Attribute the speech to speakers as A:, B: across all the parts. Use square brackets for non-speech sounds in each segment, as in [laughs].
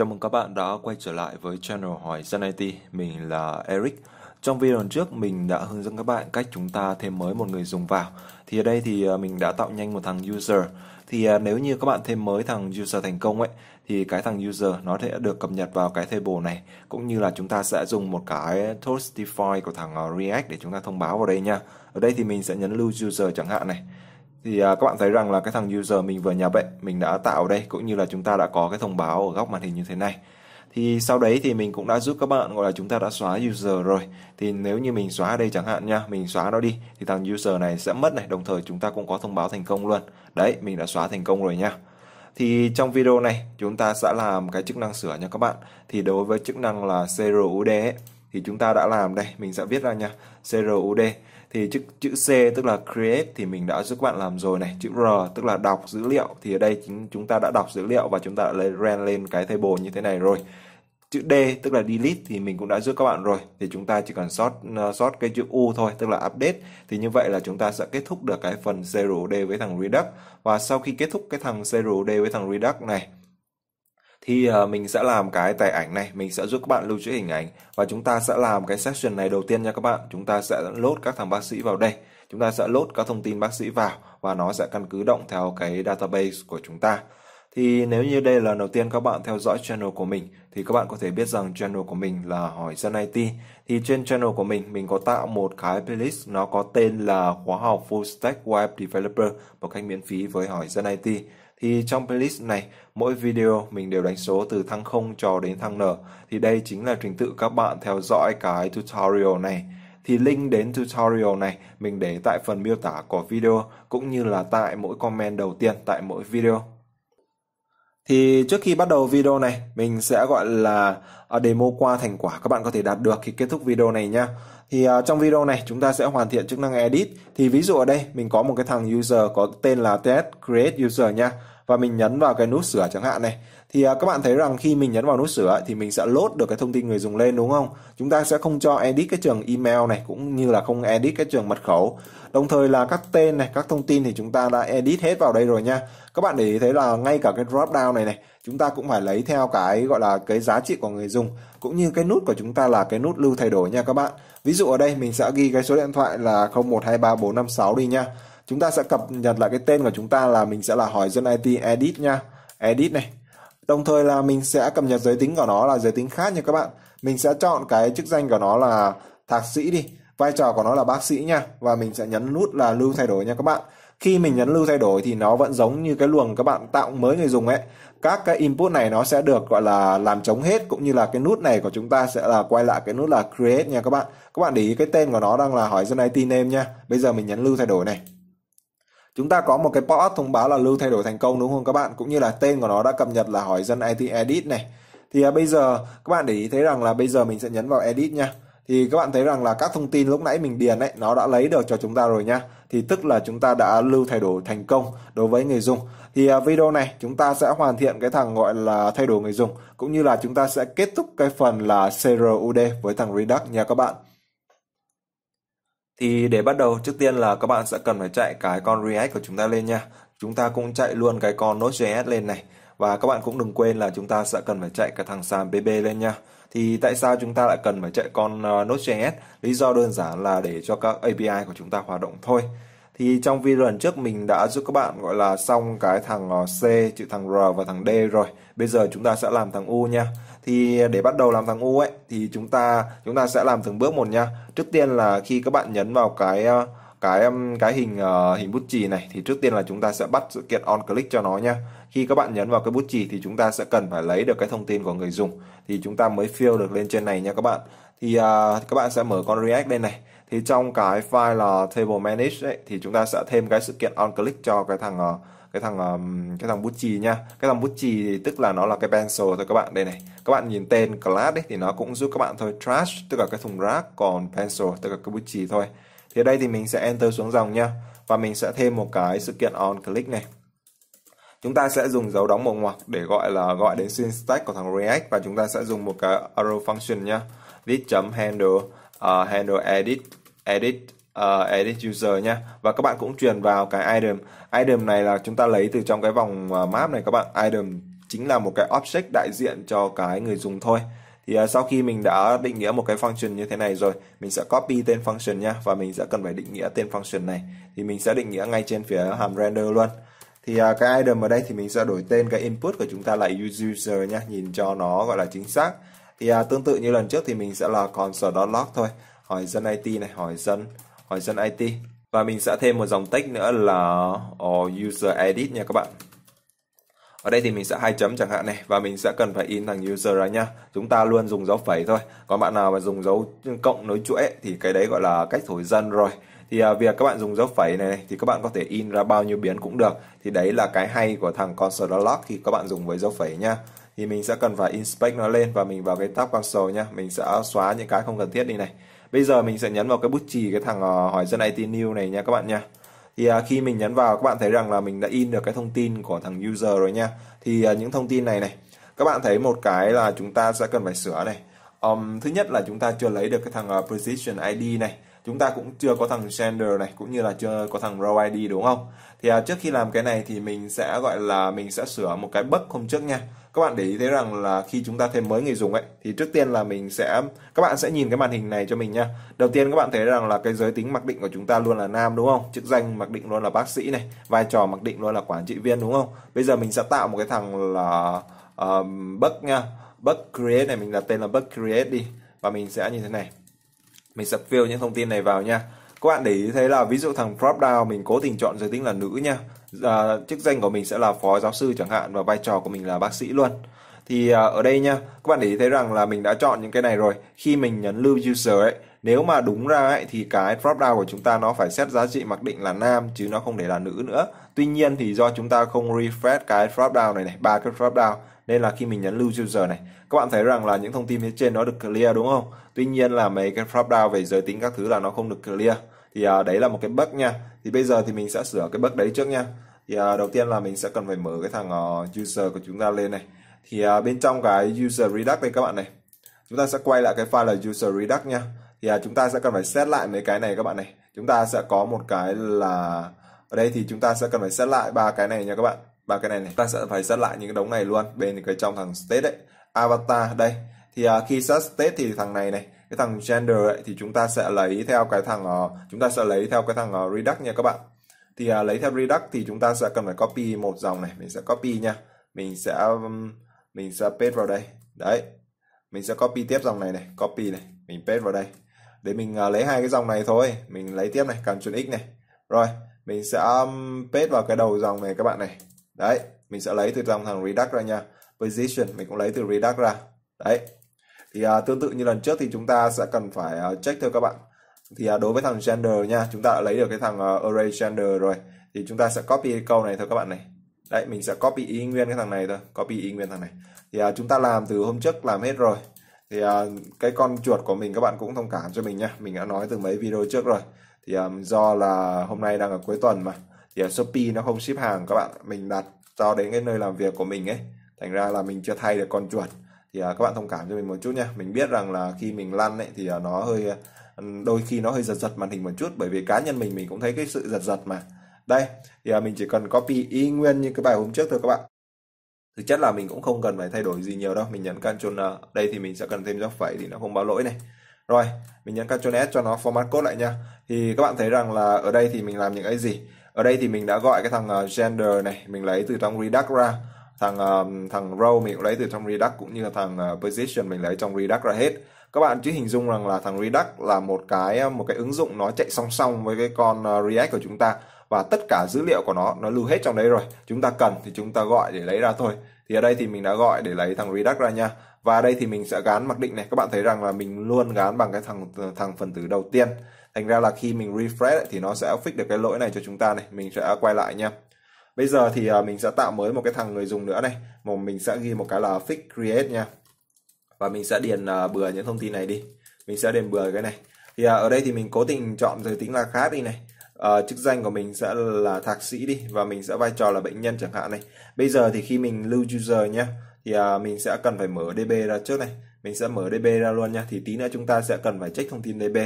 A: Chào mừng các bạn đã quay trở lại với channel Hỏi Dân IT, mình là Eric. Trong video trước mình đã hướng dẫn các bạn cách chúng ta thêm mới một người dùng vào. Thì ở đây thì à, mình đã tạo nhanh một thằng user. Thì à, nếu như các bạn thêm mới thằng user thành công ấy thì cái thằng user nó sẽ được cập nhật vào cái table này cũng như là chúng ta sẽ dùng một cái toast default của thằng à, React để chúng ta thông báo vào đây nha. Ở đây thì mình sẽ nhấn lưu user chẳng hạn này thì à, các bạn thấy rằng là cái thằng user mình vừa nhập ấy mình đã tạo đây cũng như là chúng ta đã có cái thông báo ở góc màn hình như thế này thì sau đấy thì mình cũng đã giúp các bạn gọi là chúng ta đã xóa user rồi thì nếu như mình xóa ở đây chẳng hạn nha mình xóa nó đi thì thằng user này sẽ mất này đồng thời chúng ta cũng có thông báo thành công luôn đấy mình đã xóa thành công rồi nha thì trong video này chúng ta sẽ làm cái chức năng sửa nha các bạn thì đối với chức năng là CRUD ấy, thì chúng ta đã làm đây mình sẽ viết ra nha CRUD thì chữ chữ C tức là create thì mình đã giúp các bạn làm rồi này chữ R tức là đọc dữ liệu thì ở đây chính chúng ta đã đọc dữ liệu và chúng ta đã lên ran lên cái table như thế này rồi chữ D tức là delete thì mình cũng đã giúp các bạn rồi thì chúng ta chỉ cần sort ờ, sort cái chữ U thôi tức là update thì như vậy là chúng ta sẽ kết thúc được cái phần zero D với thằng Redux và sau khi kết thúc cái thằng zero D với thằng Redux này thì ờ, mình sẽ làm cái tài ảnh này mình sẽ giúp các bạn lưu trữ hình ảnh và chúng ta sẽ làm cái section này đầu tiên nha các bạn chúng ta sẽ load các thằng bác sĩ vào đây chúng ta sẽ load các thông tin bác sĩ vào và nó sẽ căn cứ động theo cái database của chúng ta thì nếu như đây là lần đầu tiên các bạn theo dõi channel của mình thì các bạn có thể biết rằng channel của mình là hỏi dân IT thì trên channel của mình mình có tạo một cái playlist nó có tên là khóa học full stack web developer một cách miễn phí với hỏi dân IT thì trong playlist này, mỗi video mình đều đánh số từ thăng không cho đến thăng n. Thì đây chính là trình tự các bạn theo dõi cái tutorial này. Thì link đến tutorial này mình để tại phần miêu tả của video cũng như là tại mỗi comment đầu tiên tại mỗi video thì trước khi bắt đầu video này mình sẽ gọi là à, demo qua thành quả các bạn có thể đạt được khi kết thúc video này nha thì à, trong video này chúng ta sẽ hoàn thiện chức năng edit thì ví dụ ở đây mình có một cái thằng user có tên là test create user nha và mình nhấn vào cái nút sửa chẳng hạn này thì à, các bạn thấy rằng khi mình nhấn vào nút sửa thì mình sẽ load được cái thông tin người dùng lên đúng không chúng ta sẽ không cho edit cái trường email này cũng như là không edit cái trường mật khẩu đồng thời là các tên này các thông tin thì chúng ta đã edit hết vào đây rồi nha các bạn để ý thấy là ngay cả cái drop down này này chúng ta cũng phải lấy theo cái gọi là cái giá trị của người dùng cũng như cái nút của chúng ta là cái nút lưu thay đổi nha các bạn ví dụ ở đây mình sẽ ghi cái số điện thoại là 0123456 đi nha chúng ta sẽ cập nhật lại cái tên của chúng ta là mình sẽ là hỏi dân IT edit nha edit này đồng thời là mình sẽ cập nhật giới tính của nó là giới tính khác nha các bạn mình sẽ chọn cái chức danh của nó là thạc sĩ đi vai trò của nó là bác sĩ nha và mình sẽ nhấn nút là lưu thay đổi nha các bạn khi mình nhấn lưu thay đổi thì nó vẫn giống như cái luồng các bạn tạo mới người dùng ấy các cái input này nó sẽ được gọi là làm trống hết cũng như là cái nút này của chúng ta sẽ là quay lại cái nút là create nha các bạn các bạn để ý cái tên của nó đang là hỏi dân IT name nha bây giờ mình nhấn lưu thay đổi này Chúng ta có một cái post thông báo là lưu thay đổi thành công đúng không các bạn? Cũng như là tên của nó đã cập nhật là hỏi dân IT Edit này. Thì à, bây giờ các bạn để ý thấy rằng là bây giờ mình sẽ nhấn vào Edit nha. Thì các bạn thấy rằng là các thông tin lúc nãy mình điền ấy nó đã lấy được cho chúng ta rồi nha. Thì tức là chúng ta đã lưu thay đổi thành công đối với người dùng. Thì à, video này chúng ta sẽ hoàn thiện cái thằng gọi là thay đổi người dùng cũng như là chúng ta sẽ kết thúc cái phần là CRUD với thằng Redux nha các bạn. Thì để bắt đầu, trước tiên là các bạn sẽ cần phải chạy cái con React của chúng ta lên nha. Chúng ta cũng chạy luôn cái con Node.js lên này. Và các bạn cũng đừng quên là chúng ta sẽ cần phải chạy cái thằng Sam BB lên nha. Thì tại sao chúng ta lại cần phải chạy con ờ, Node.js? Lý do đơn giản là để cho các API của chúng ta hoạt động thôi thì trong video lần trước mình đã giúp các bạn gọi là xong cái thằng ờ, C, chữ thằng R và thằng D rồi. Bây giờ chúng ta sẽ làm thằng U nha. Thì để bắt đầu làm thằng U ấy thì chúng ta chúng ta sẽ làm từng bước một nha. Trước tiên là khi các bạn nhấn vào cái ờ, cái cái hình ờ, hình bút chì này thì trước tiên là chúng ta sẽ bắt sự kiện on click cho nó nha. Khi các bạn nhấn vào cái bút chì thì chúng ta sẽ cần phải lấy được cái thông tin của người dùng thì chúng ta mới fill được lên trên này nha các bạn. Thì uh, các bạn sẽ mở con React đây này thì trong cái file là table manage ấy, thì chúng ta sẽ thêm cái sự kiện on click cho cái thằng ờ, cái thằng ờ, cái thằng bút chì nha cái thằng bút chì thì tức là nó là cái pencil thôi các bạn đây này các bạn nhìn tên class ấy, thì nó cũng giúp các bạn thôi trash tức là cái thùng rác còn pencil tức là cái bút chì thôi thì ở đây thì mình sẽ enter xuống dòng nha và mình sẽ thêm một cái sự kiện on click này chúng ta sẽ dùng dấu đóng một ngoặc để gọi là gọi đến syntax của thằng React và chúng ta sẽ dùng một cái arrow function nha this. handle uh, handle edit edit uh, edit user nha và các bạn cũng truyền vào cái item item này là chúng ta lấy từ trong cái vòng ờ, map này các bạn item chính là một cái object đại diện cho cái người dùng thôi thì uh, sau khi mình đã định nghĩa một cái function như thế này rồi mình sẽ copy tên function nha và mình sẽ cần phải định nghĩa tên function này thì mình sẽ định nghĩa ngay trên phía hàm render luôn thì uh, cái item ở đây thì mình sẽ đổi tên cái input của chúng ta là user nha nhìn cho nó gọi là chính xác thì uh, tương tự như lần trước thì mình sẽ là console.log thôi hỏi dân IT này, hỏi dân, hỏi dân IT. Và mình sẽ thêm một dòng text nữa là oh, user edit nha các bạn. Ở đây thì mình sẽ hai chấm chẳng hạn này và mình sẽ cần phải in thằng user ra nha. Chúng ta luôn dùng dấu phẩy thôi. Còn bạn nào mà dùng dấu cộng nối chuỗi thì cái đấy gọi là cách thổi dân rồi. Thì à, việc các bạn dùng dấu phẩy này, này thì các bạn có thể in ra bao nhiêu biến cũng được. Thì đấy là cái hay của thằng console log khi các bạn dùng với dấu phẩy nha. Thì mình sẽ cần phải inspect nó lên và mình vào cái tab console nha. Mình sẽ xóa những cái không cần thiết đi này bây giờ mình sẽ nhấn vào cái bút chì cái thằng ờ, hỏi dân IT new này nha các bạn nha thì à, khi mình nhấn vào các bạn thấy rằng là mình đã in được cái thông tin của thằng user rồi nha thì à, những thông tin này này các bạn thấy một cái là chúng ta sẽ cần phải sửa này um, thứ nhất là chúng ta chưa lấy được cái thằng ờ, position ID này chúng ta cũng chưa có thằng sender này cũng như là chưa có thằng row id đúng không thì à, trước khi làm cái này thì mình sẽ gọi là mình sẽ sửa một cái bug hôm trước nha các bạn để ý thấy rằng là khi chúng ta thêm mới người dùng ấy thì trước tiên là mình sẽ các bạn sẽ nhìn cái màn hình này cho mình nha đầu tiên các bạn thấy rằng là cái giới tính mặc định của chúng ta luôn là nam đúng không chức danh mặc định luôn là bác sĩ này vai trò mặc định luôn là quản trị viên đúng không bây giờ mình sẽ tạo một cái thằng là uh, bug nha bug create này mình đặt tên là bug create đi và mình sẽ như thế này mình sập fill những thông tin này vào nha các bạn để ý thấy là ví dụ thằng drop down mình cố tình chọn giới tính là nữ nha à, chức danh của mình sẽ là phó giáo sư chẳng hạn và vai trò của mình là bác sĩ luôn thì à, ở đây nha các bạn để ý thấy rằng là mình đã chọn những cái này rồi khi mình nhấn lưu user ấy nếu mà đúng ra ấy, thì cái drop down của chúng ta nó phải xét giá trị mặc định là nam chứ nó không để là nữ nữa tuy nhiên thì do chúng ta không refresh cái drop down này này ba cái drop down nên là khi mình nhấn lưu user này các bạn thấy rằng là những thông tin phía trên nó được clear đúng không tuy nhiên là mấy cái drop down về giới tính các thứ là nó không được clear thì à, đấy là một cái bug nha thì bây giờ thì mình sẽ sửa cái bug đấy trước nha thì à, đầu tiên là mình sẽ cần phải mở cái thằng uh, user của chúng ta lên này thì à, bên trong cái user reduct đây các bạn này chúng ta sẽ quay lại cái file là user reduct nha thì à, chúng ta sẽ cần phải set lại mấy cái này các bạn này chúng ta sẽ có một cái là ở đây thì chúng ta sẽ cần phải set lại ba cái này nha các bạn và cái này, này ta sẽ phải set lại những cái đống này luôn bên cái trong thằng state đấy avatar đây thì uh, khi set state thì thằng này này cái thằng gender ấy, thì chúng ta sẽ lấy theo cái thằng uh, chúng ta sẽ lấy theo cái thằng uh, ờ, redux nha các bạn thì uh, lấy theo redux thì chúng ta sẽ cần phải copy một dòng này mình sẽ copy nha mình sẽ um, mình sẽ paste vào đây đấy mình sẽ copy tiếp dòng này này copy này mình paste vào đây để mình uh, lấy hai cái dòng này thôi mình lấy tiếp này Ctrl X này rồi mình sẽ um, paste vào cái đầu dòng này các bạn này đấy mình sẽ lấy từ trong thằng Redux ra nha position mình cũng lấy từ Redux ra đấy thì à, tương tự như lần trước thì chúng ta sẽ cần phải à, check thôi các bạn thì à, đối với thằng gender nha chúng ta đã lấy được cái thằng à, array gender rồi thì chúng ta sẽ copy câu này thôi các bạn này đấy mình sẽ copy ý nguyên cái thằng này thôi copy ý nguyên thằng này thì à, chúng ta làm từ hôm trước làm hết rồi thì à, cái con chuột của mình các bạn cũng thông cảm cho mình nha mình đã nói từ mấy video trước rồi thì à, do là hôm nay đang ở cuối tuần mà thì ở Shopee nó không ship hàng các bạn mình đặt cho đến cái nơi làm việc của mình ấy thành ra là mình chưa thay được con chuột thì à, các bạn thông cảm cho mình một chút nha mình biết rằng là khi mình lăn ấy thì à, nó hơi à, đôi khi nó hơi giật giật màn hình một chút bởi vì cá nhân mình mình cũng thấy cái sự giật giật mà đây thì mình chỉ cần copy y nguyên như cái bài hôm trước thôi các bạn thực chất là mình cũng không cần phải thay đổi gì nhiều đâu mình nhấn Ctrl N đây thì mình sẽ cần thêm dấu phẩy thì nó không báo lỗi này rồi mình nhấn Ctrl S cho nó format code lại nha thì các bạn thấy rằng là ở đây thì mình làm những cái gì ở đây thì mình đã gọi cái thằng uh, gender này mình lấy từ trong Redux ra thằng uh, thằng row mình cũng lấy từ trong Redux cũng như là thằng uh, position mình lấy trong Redux ra hết các bạn chỉ hình dung rằng là thằng Redux là một cái một cái ứng dụng nó chạy song song với cái con ờ, React của chúng ta và tất cả dữ liệu của nó nó lưu hết trong đấy rồi chúng ta cần thì chúng ta gọi để lấy ra thôi thì ở đây thì mình đã gọi để lấy thằng Redux ra nha và ở đây thì mình sẽ gán mặc định này các bạn thấy rằng là mình luôn gán bằng cái thằng thằng phần tử đầu tiên thành ra là khi mình refresh thì nó sẽ fix được cái lỗi này cho chúng ta này mình sẽ quay lại nha bây giờ thì à, mình sẽ tạo mới một cái thằng người dùng nữa này mà mình sẽ ghi một cái là fix create nha và mình sẽ điền à, bừa những thông tin này đi mình sẽ điền bừa cái này thì à, ở đây thì mình cố tình chọn giới tính là khác đi này uh, chức danh của mình sẽ là thạc sĩ đi và mình sẽ vai trò là bệnh nhân chẳng hạn này bây giờ thì khi mình lưu user nhé thì uh, mình sẽ cần phải mở db ra trước này mình sẽ mở db ra luôn nha thì tí nữa chúng ta sẽ cần phải check thông tin db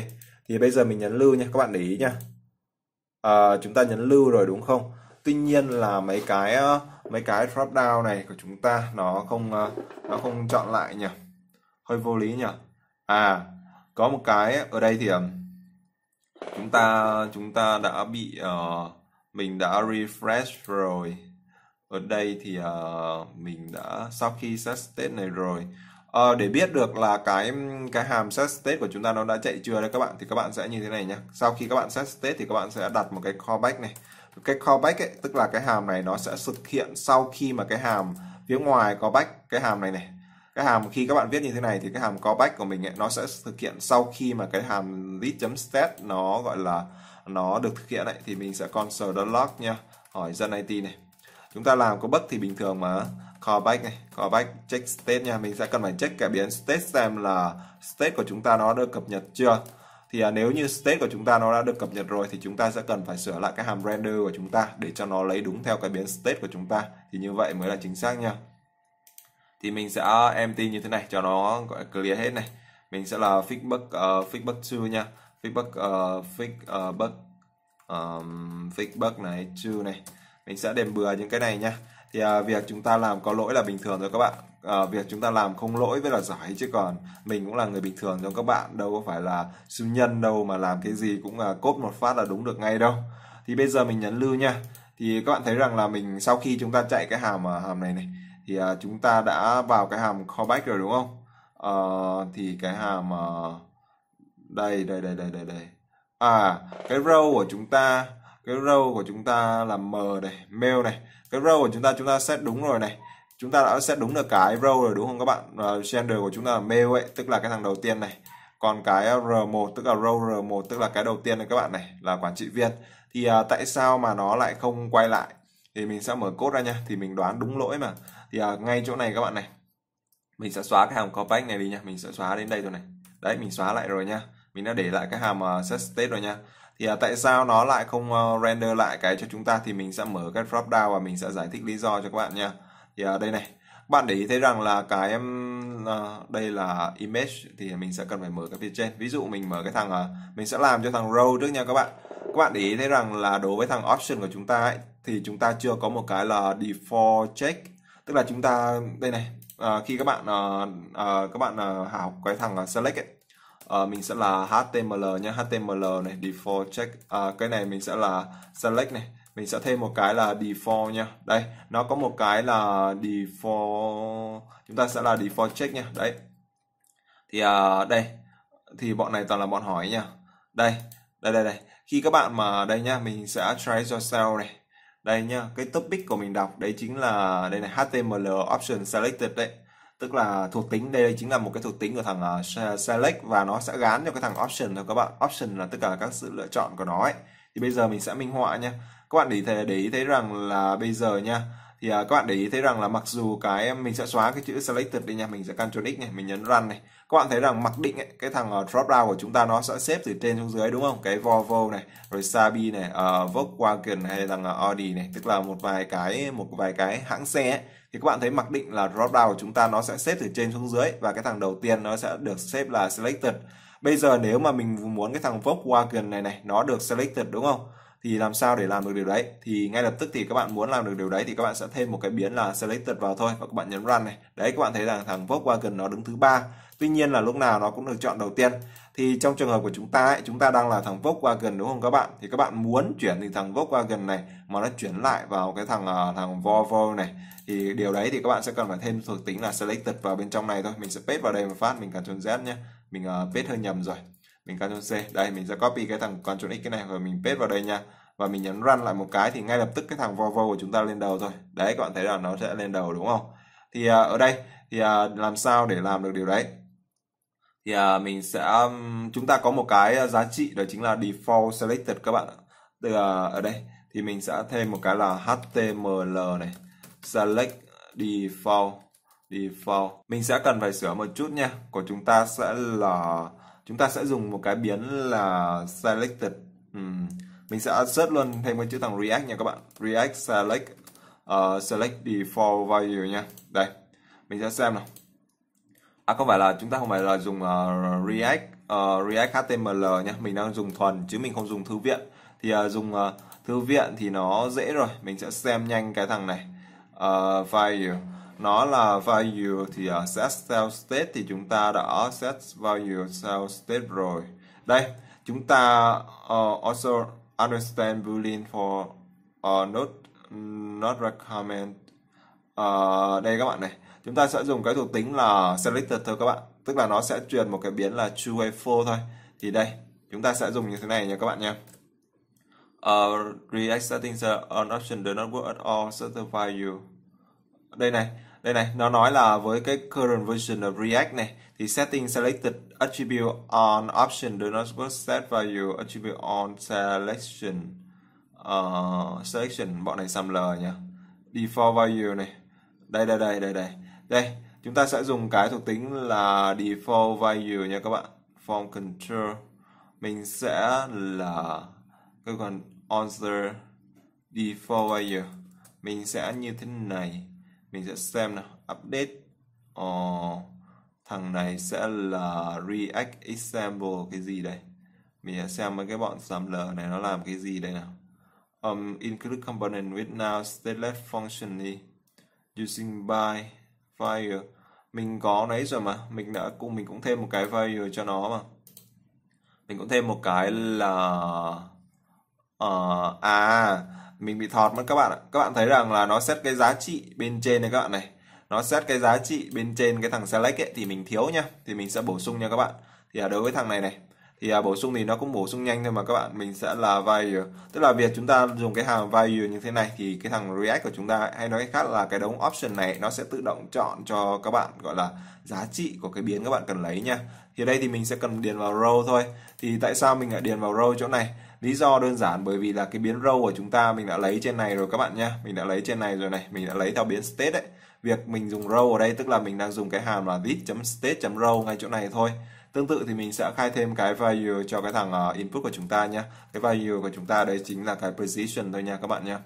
A: thì bây giờ mình nhấn lưu nha các bạn để ý nha à, chúng ta nhấn lưu rồi đúng không tuy nhiên là mấy cái ờ, mấy cái drop down này của chúng ta nó không ờ, nó không chọn lại nhỉ hơi vô lý nhỉ à có một cái ở đây thì ờ, chúng ta chúng ta đã bị uh, mình đã refresh rồi ở đây thì uh, mình đã sau khi set state này rồi à, để biết được là cái cái hàm set state của chúng ta nó đã chạy chưa đấy các bạn thì các bạn sẽ như thế này nhé sau khi các bạn set state thì các bạn sẽ đặt một cái callback này cái callback ấy, tức là cái hàm này nó sẽ thực hiện sau khi mà cái hàm phía ngoài callback cái hàm này này cái hàm khi các bạn viết như thế này thì cái hàm callback của mình ấy, nó sẽ thực hiện sau khi mà cái hàm list.stat nó gọi là nó được thực hiện ấy, thì mình sẽ console.log nha hỏi dân IT này chúng ta làm có bất thì bình thường mà callback này callback check state nha mình sẽ cần phải check cái biến state xem là state của chúng ta nó được cập nhật chưa thì à, nếu như state của chúng ta nó đã được cập nhật rồi thì chúng ta sẽ cần phải sửa lại cái hàm render của chúng ta để cho nó lấy đúng theo cái biến state của chúng ta thì như vậy mới là chính xác nha thì mình sẽ empty như thế này cho nó gọi clear hết này mình sẽ là fixbug uh, ờ, fixbug 2 nha fixbug uh, fix uh, bug um, này 2 này mình sẽ đền bừa những cái này nha thì à, việc chúng ta làm có lỗi là bình thường rồi các bạn à, việc chúng ta làm không lỗi với là giỏi chứ còn mình cũng là người bình thường trong các bạn đâu có phải là siêu nhân đâu mà làm cái gì cũng là cốt một phát là đúng được ngay đâu thì bây giờ mình nhấn lưu nha thì các bạn thấy rằng là mình sau khi chúng ta chạy cái hàm à, hàm này này thì à, chúng ta đã vào cái hàm callback rồi đúng không à, thì cái hàm à, đây đây đây đây đây đây à cái row của chúng ta cái row của chúng ta là m này mail này cái row của chúng ta chúng ta set đúng rồi này chúng ta đã set đúng được cái row rồi đúng không các bạn uh, gender của chúng ta là male ấy tức là cái thằng đầu tiên này còn cái R1 tức là row R1 tức là cái đầu tiên này các bạn này là quản trị viên thì uh, tại sao mà nó lại không quay lại thì mình sẽ mở cốt ra nha thì mình đoán đúng lỗi mà thì uh, ngay chỗ này các bạn này mình sẽ xóa cái hàm callback này đi nha mình sẽ xóa đến đây rồi này đấy mình xóa lại rồi nha mình đã để lại cái hàm uh, set state rồi nha thì à, tại sao nó lại không ờ, render lại cái cho chúng ta thì mình sẽ mở cái drop down và mình sẽ giải thích lý do cho các bạn nha thì ở à, đây này bạn để ý thấy rằng là cái em ờ, đây là image thì mình sẽ cần phải mở cái phía trên ví dụ mình mở cái thằng à, mình sẽ làm cho thằng row trước nha các bạn các bạn để ý thấy rằng là đối với thằng option của chúng ta ấy, thì chúng ta chưa có một cái là default check tức là chúng ta đây này ờ, khi các bạn các bạn uh, học cái thằng select ấy, uh, mình sẽ là html nhé html này default check à, cái này mình sẽ là select này mình sẽ thêm một cái là default nha đây nó có một cái là default chúng ta sẽ là default check nha đấy thì uh, đây thì bọn này toàn là bọn hỏi nha đây đây đây đây khi các bạn mà đây nhá mình sẽ try yourself này đây nhá cái topic của mình đọc đấy chính là đây này html option selected đấy tức là thuộc tính đây chính là một cái thuộc tính của thằng uh, select và nó sẽ gán cho cái thằng option thôi các bạn option là tất cả các sự lựa chọn của nó ấy thì bây giờ mình sẽ minh họa nha các bạn để thấy, để ý thấy rằng là bây giờ nha thì uh, các bạn để ý thấy rằng là mặc dù cái mình sẽ xóa cái chữ selected đi nha mình sẽ Ctrl X này mình nhấn run này các bạn thấy rằng mặc định ấy, cái thằng uh, drop down của chúng ta nó sẽ xếp từ trên xuống dưới đúng không cái Volvo này rồi Sabi này uh, Volkswagen này, hay thằng uh, Audi này tức là một vài cái một vài cái hãng xe ấy, thì các bạn thấy mặc định là drop down của chúng ta nó sẽ xếp từ trên xuống dưới và cái thằng đầu tiên nó sẽ được xếp là selected bây giờ nếu mà mình muốn cái thằng vốc Volkswagen này này nó được selected đúng không thì làm sao để làm được điều đấy thì ngay lập tức thì các bạn muốn làm được điều đấy thì các bạn sẽ thêm một cái biến là selected vào thôi và các bạn nhấn run này đấy các bạn thấy rằng thằng vốc Volkswagen nó đứng thứ ba tuy nhiên là lúc nào nó cũng được chọn đầu tiên thì trong trường hợp của chúng ta ấy, chúng ta đang là thằng Volkswagen đúng không các bạn thì các bạn muốn chuyển thì thằng Volkswagen này mà nó chuyển lại vào cái thằng à, thằng Volvo này thì điều đấy thì các bạn sẽ cần phải thêm thuộc tính là selected vào bên trong này thôi mình sẽ paste vào đây một phát mình Ctrl Z nhé mình uh, paste hơi nhầm rồi mình Ctrl C đây mình sẽ copy cái thằng Ctrl X cái này rồi mình paste vào đây nha và mình nhấn run lại một cái thì ngay lập tức cái thằng Volvo của chúng ta lên đầu thôi đấy các bạn thấy là nó sẽ lên đầu đúng không thì uh, ở đây thì uh, làm sao để làm được điều đấy thì à, mình sẽ um, chúng ta có một cái à, giá trị đó chính là default selected các bạn ạ từ à, ở đây thì mình sẽ thêm một cái là html này select default default mình sẽ cần phải sửa một chút nha của chúng ta sẽ là chúng ta sẽ dùng một cái biến là selected uhm. mình sẽ search luôn thêm cái chữ thằng react nha các bạn react select uh, select default value nha đây mình sẽ xem nào à không phải là chúng ta không phải là dùng uh, React uh, React HTML nhé mình đang dùng thuần chứ mình không dùng thư viện thì uh, dùng uh, thư viện thì nó dễ rồi mình sẽ xem nhanh cái thằng này uh, value nó là value thì uh, set sell state thì chúng ta đã set value sell state rồi đây chúng ta uh, also understand boolean for uh, not not recommend uh, đây các bạn này chúng ta sẽ dùng cái thuộc tính là selected thôi các bạn tức là nó sẽ truyền một cái biến là true hay false thôi thì đây chúng ta sẽ dùng như thế này nha các bạn nha uh, react settings an option do not work at all certify you đây này đây này nó nói là với cái current version of React này thì setting selected attribute on option do not work set value attribute on selection uh, selection bọn này xăm lờ nhá default value này đây đây đây đây đây đây, chúng ta sẽ dùng cái thuộc tính là default value nha các bạn. Form control mình sẽ là cái còn answer default value mình sẽ như thế này mình sẽ xem nào update oh, thằng này sẽ là react example cái gì đây mình sẽ xem mấy cái bọn sampler này nó làm cái gì đây nào um, include component with now stateless function using by value mình có đấy rồi mà mình đã cũng mình cũng thêm một cái value cho nó mà mình cũng thêm một cái là uh, à mình bị thọt mất các bạn ạ các bạn thấy rằng là nó xét cái giá trị bên trên này các bạn này nó xét cái giá trị bên trên cái thằng select ấy, thì mình thiếu nhá thì mình sẽ bổ sung nha các bạn thì ở à, đối với thằng này này thì à, bổ sung thì nó cũng bổ sung nhanh thôi mà các bạn mình sẽ là value tức là việc chúng ta dùng cái hàm value như thế này thì cái thằng react của chúng ta hay nói cách khác là cái đống option này nó sẽ tự động chọn cho các bạn gọi là giá trị của cái biến các bạn cần lấy nha thì đây thì mình sẽ cần điền vào row thôi thì tại sao mình lại điền vào row chỗ này lý do đơn giản bởi vì là cái biến row của chúng ta mình đã lấy trên này rồi các bạn nha mình đã lấy trên này rồi này mình đã lấy theo biến state đấy việc mình dùng row ở đây tức là mình đang dùng cái hàm là this state row ngay chỗ này thôi Tương tự thì mình sẽ khai thêm cái value cho cái thằng ờ, input của chúng ta nhé. Cái value của chúng ta đấy chính là cái position thôi nha các bạn nhé.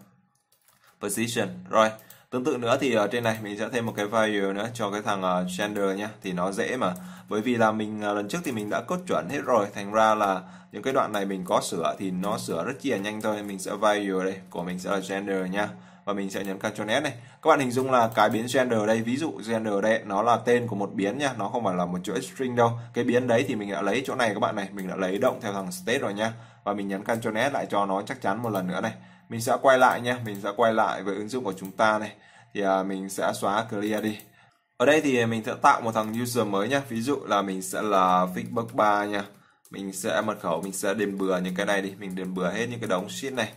A: Position. Rồi. Tương tự nữa thì ở trên này mình sẽ thêm một cái value nữa cho cái thằng ờ, gender nhé. Thì nó dễ mà. Bởi vì là mình ờ, lần trước thì mình đã cốt chuẩn hết rồi. Thành ra là những cái đoạn này mình có sửa thì nó sửa rất chi là nhanh thôi. Mình sẽ value đây. Của mình sẽ là gender nha và mình sẽ nhấn Ctrl S này các bạn hình dung là cái biến gender ở đây ví dụ gender ở đây nó là tên của một biến nha nó không phải là một chuỗi string đâu cái biến đấy thì mình đã lấy chỗ này các bạn này mình đã lấy động theo thằng state rồi nha và mình nhấn Ctrl S lại cho nó chắc chắn một lần nữa này mình sẽ quay lại nha mình sẽ quay lại với ứng dụng của chúng ta này thì à, mình sẽ xóa clear đi ở đây thì mình sẽ tạo một thằng user mới nha ví dụ là mình sẽ là facebook 3 nha mình sẽ mật khẩu mình sẽ đền bừa những cái này đi mình đền bừa hết những cái đống sheet này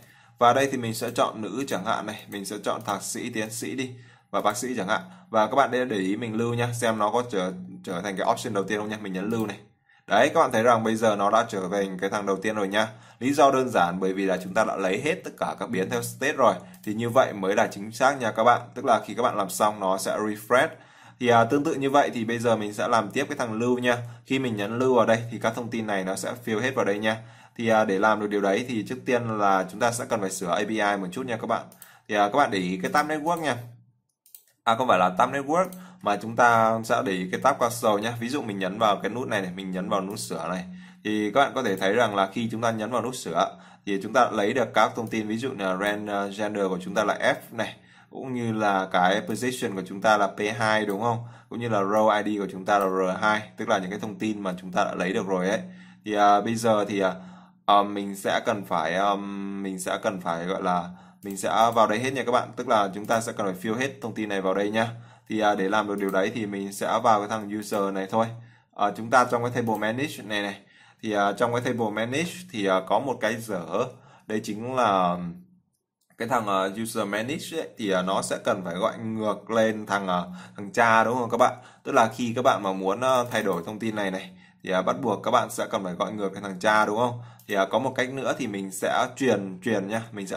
A: và đây thì mình sẽ chọn nữ chẳng hạn này mình sẽ chọn thạc sĩ tiến sĩ đi và bác sĩ chẳng hạn và các bạn để, để ý mình lưu nhá xem nó có trở trở thành cái option đầu tiên không nhá mình nhấn lưu này đấy các bạn thấy rằng bây giờ nó đã trở về cái thằng đầu tiên rồi nha lý do đơn giản bởi vì là chúng ta đã lấy hết tất cả các biến theo state rồi thì như vậy mới là chính xác nha các bạn tức là khi các bạn làm xong nó sẽ refresh thì à, tương tự như vậy thì bây giờ mình sẽ làm tiếp cái thằng lưu nha khi mình nhấn lưu vào đây thì các thông tin này nó sẽ fill hết vào đây nha thì à, để làm được điều đấy thì trước tiên là chúng ta sẽ cần phải sửa API một chút nha các bạn thì à, các bạn để ý cái tab network nha à không phải là tab network mà chúng ta sẽ để ý cái tab console nhé ví dụ mình nhấn vào cái nút này này mình nhấn vào nút sửa này thì các bạn có thể thấy rằng là khi chúng ta nhấn vào nút sửa thì chúng ta lấy được các thông tin ví dụ là ren à, gender của chúng ta là f này cũng như là cái position của chúng ta là p2 đúng không cũng như là row id của chúng ta là r2 tức là những cái thông tin mà chúng ta đã lấy được rồi ấy thì à, bây giờ thì à, uh, mình sẽ cần phải um, mình sẽ cần phải gọi là mình sẽ vào đây hết nha các bạn tức là chúng ta sẽ cần phải fill hết thông tin này vào đây nha thì uh, để làm được điều đấy thì mình sẽ vào cái thằng user này thôi uh, chúng ta trong cái table manage này này thì uh, trong cái table manage thì uh, có một cái dở đấy chính là cái thằng uh, user manage ấy, thì uh, nó sẽ cần phải gọi ngược lên thằng uh, thằng cha đúng không các bạn tức là khi các bạn mà muốn uh, thay đổi thông tin này này thì à, bắt buộc các bạn sẽ cần phải gọi ngược cái thằng cha đúng không thì à, có một cách nữa thì mình sẽ truyền truyền nha mình sẽ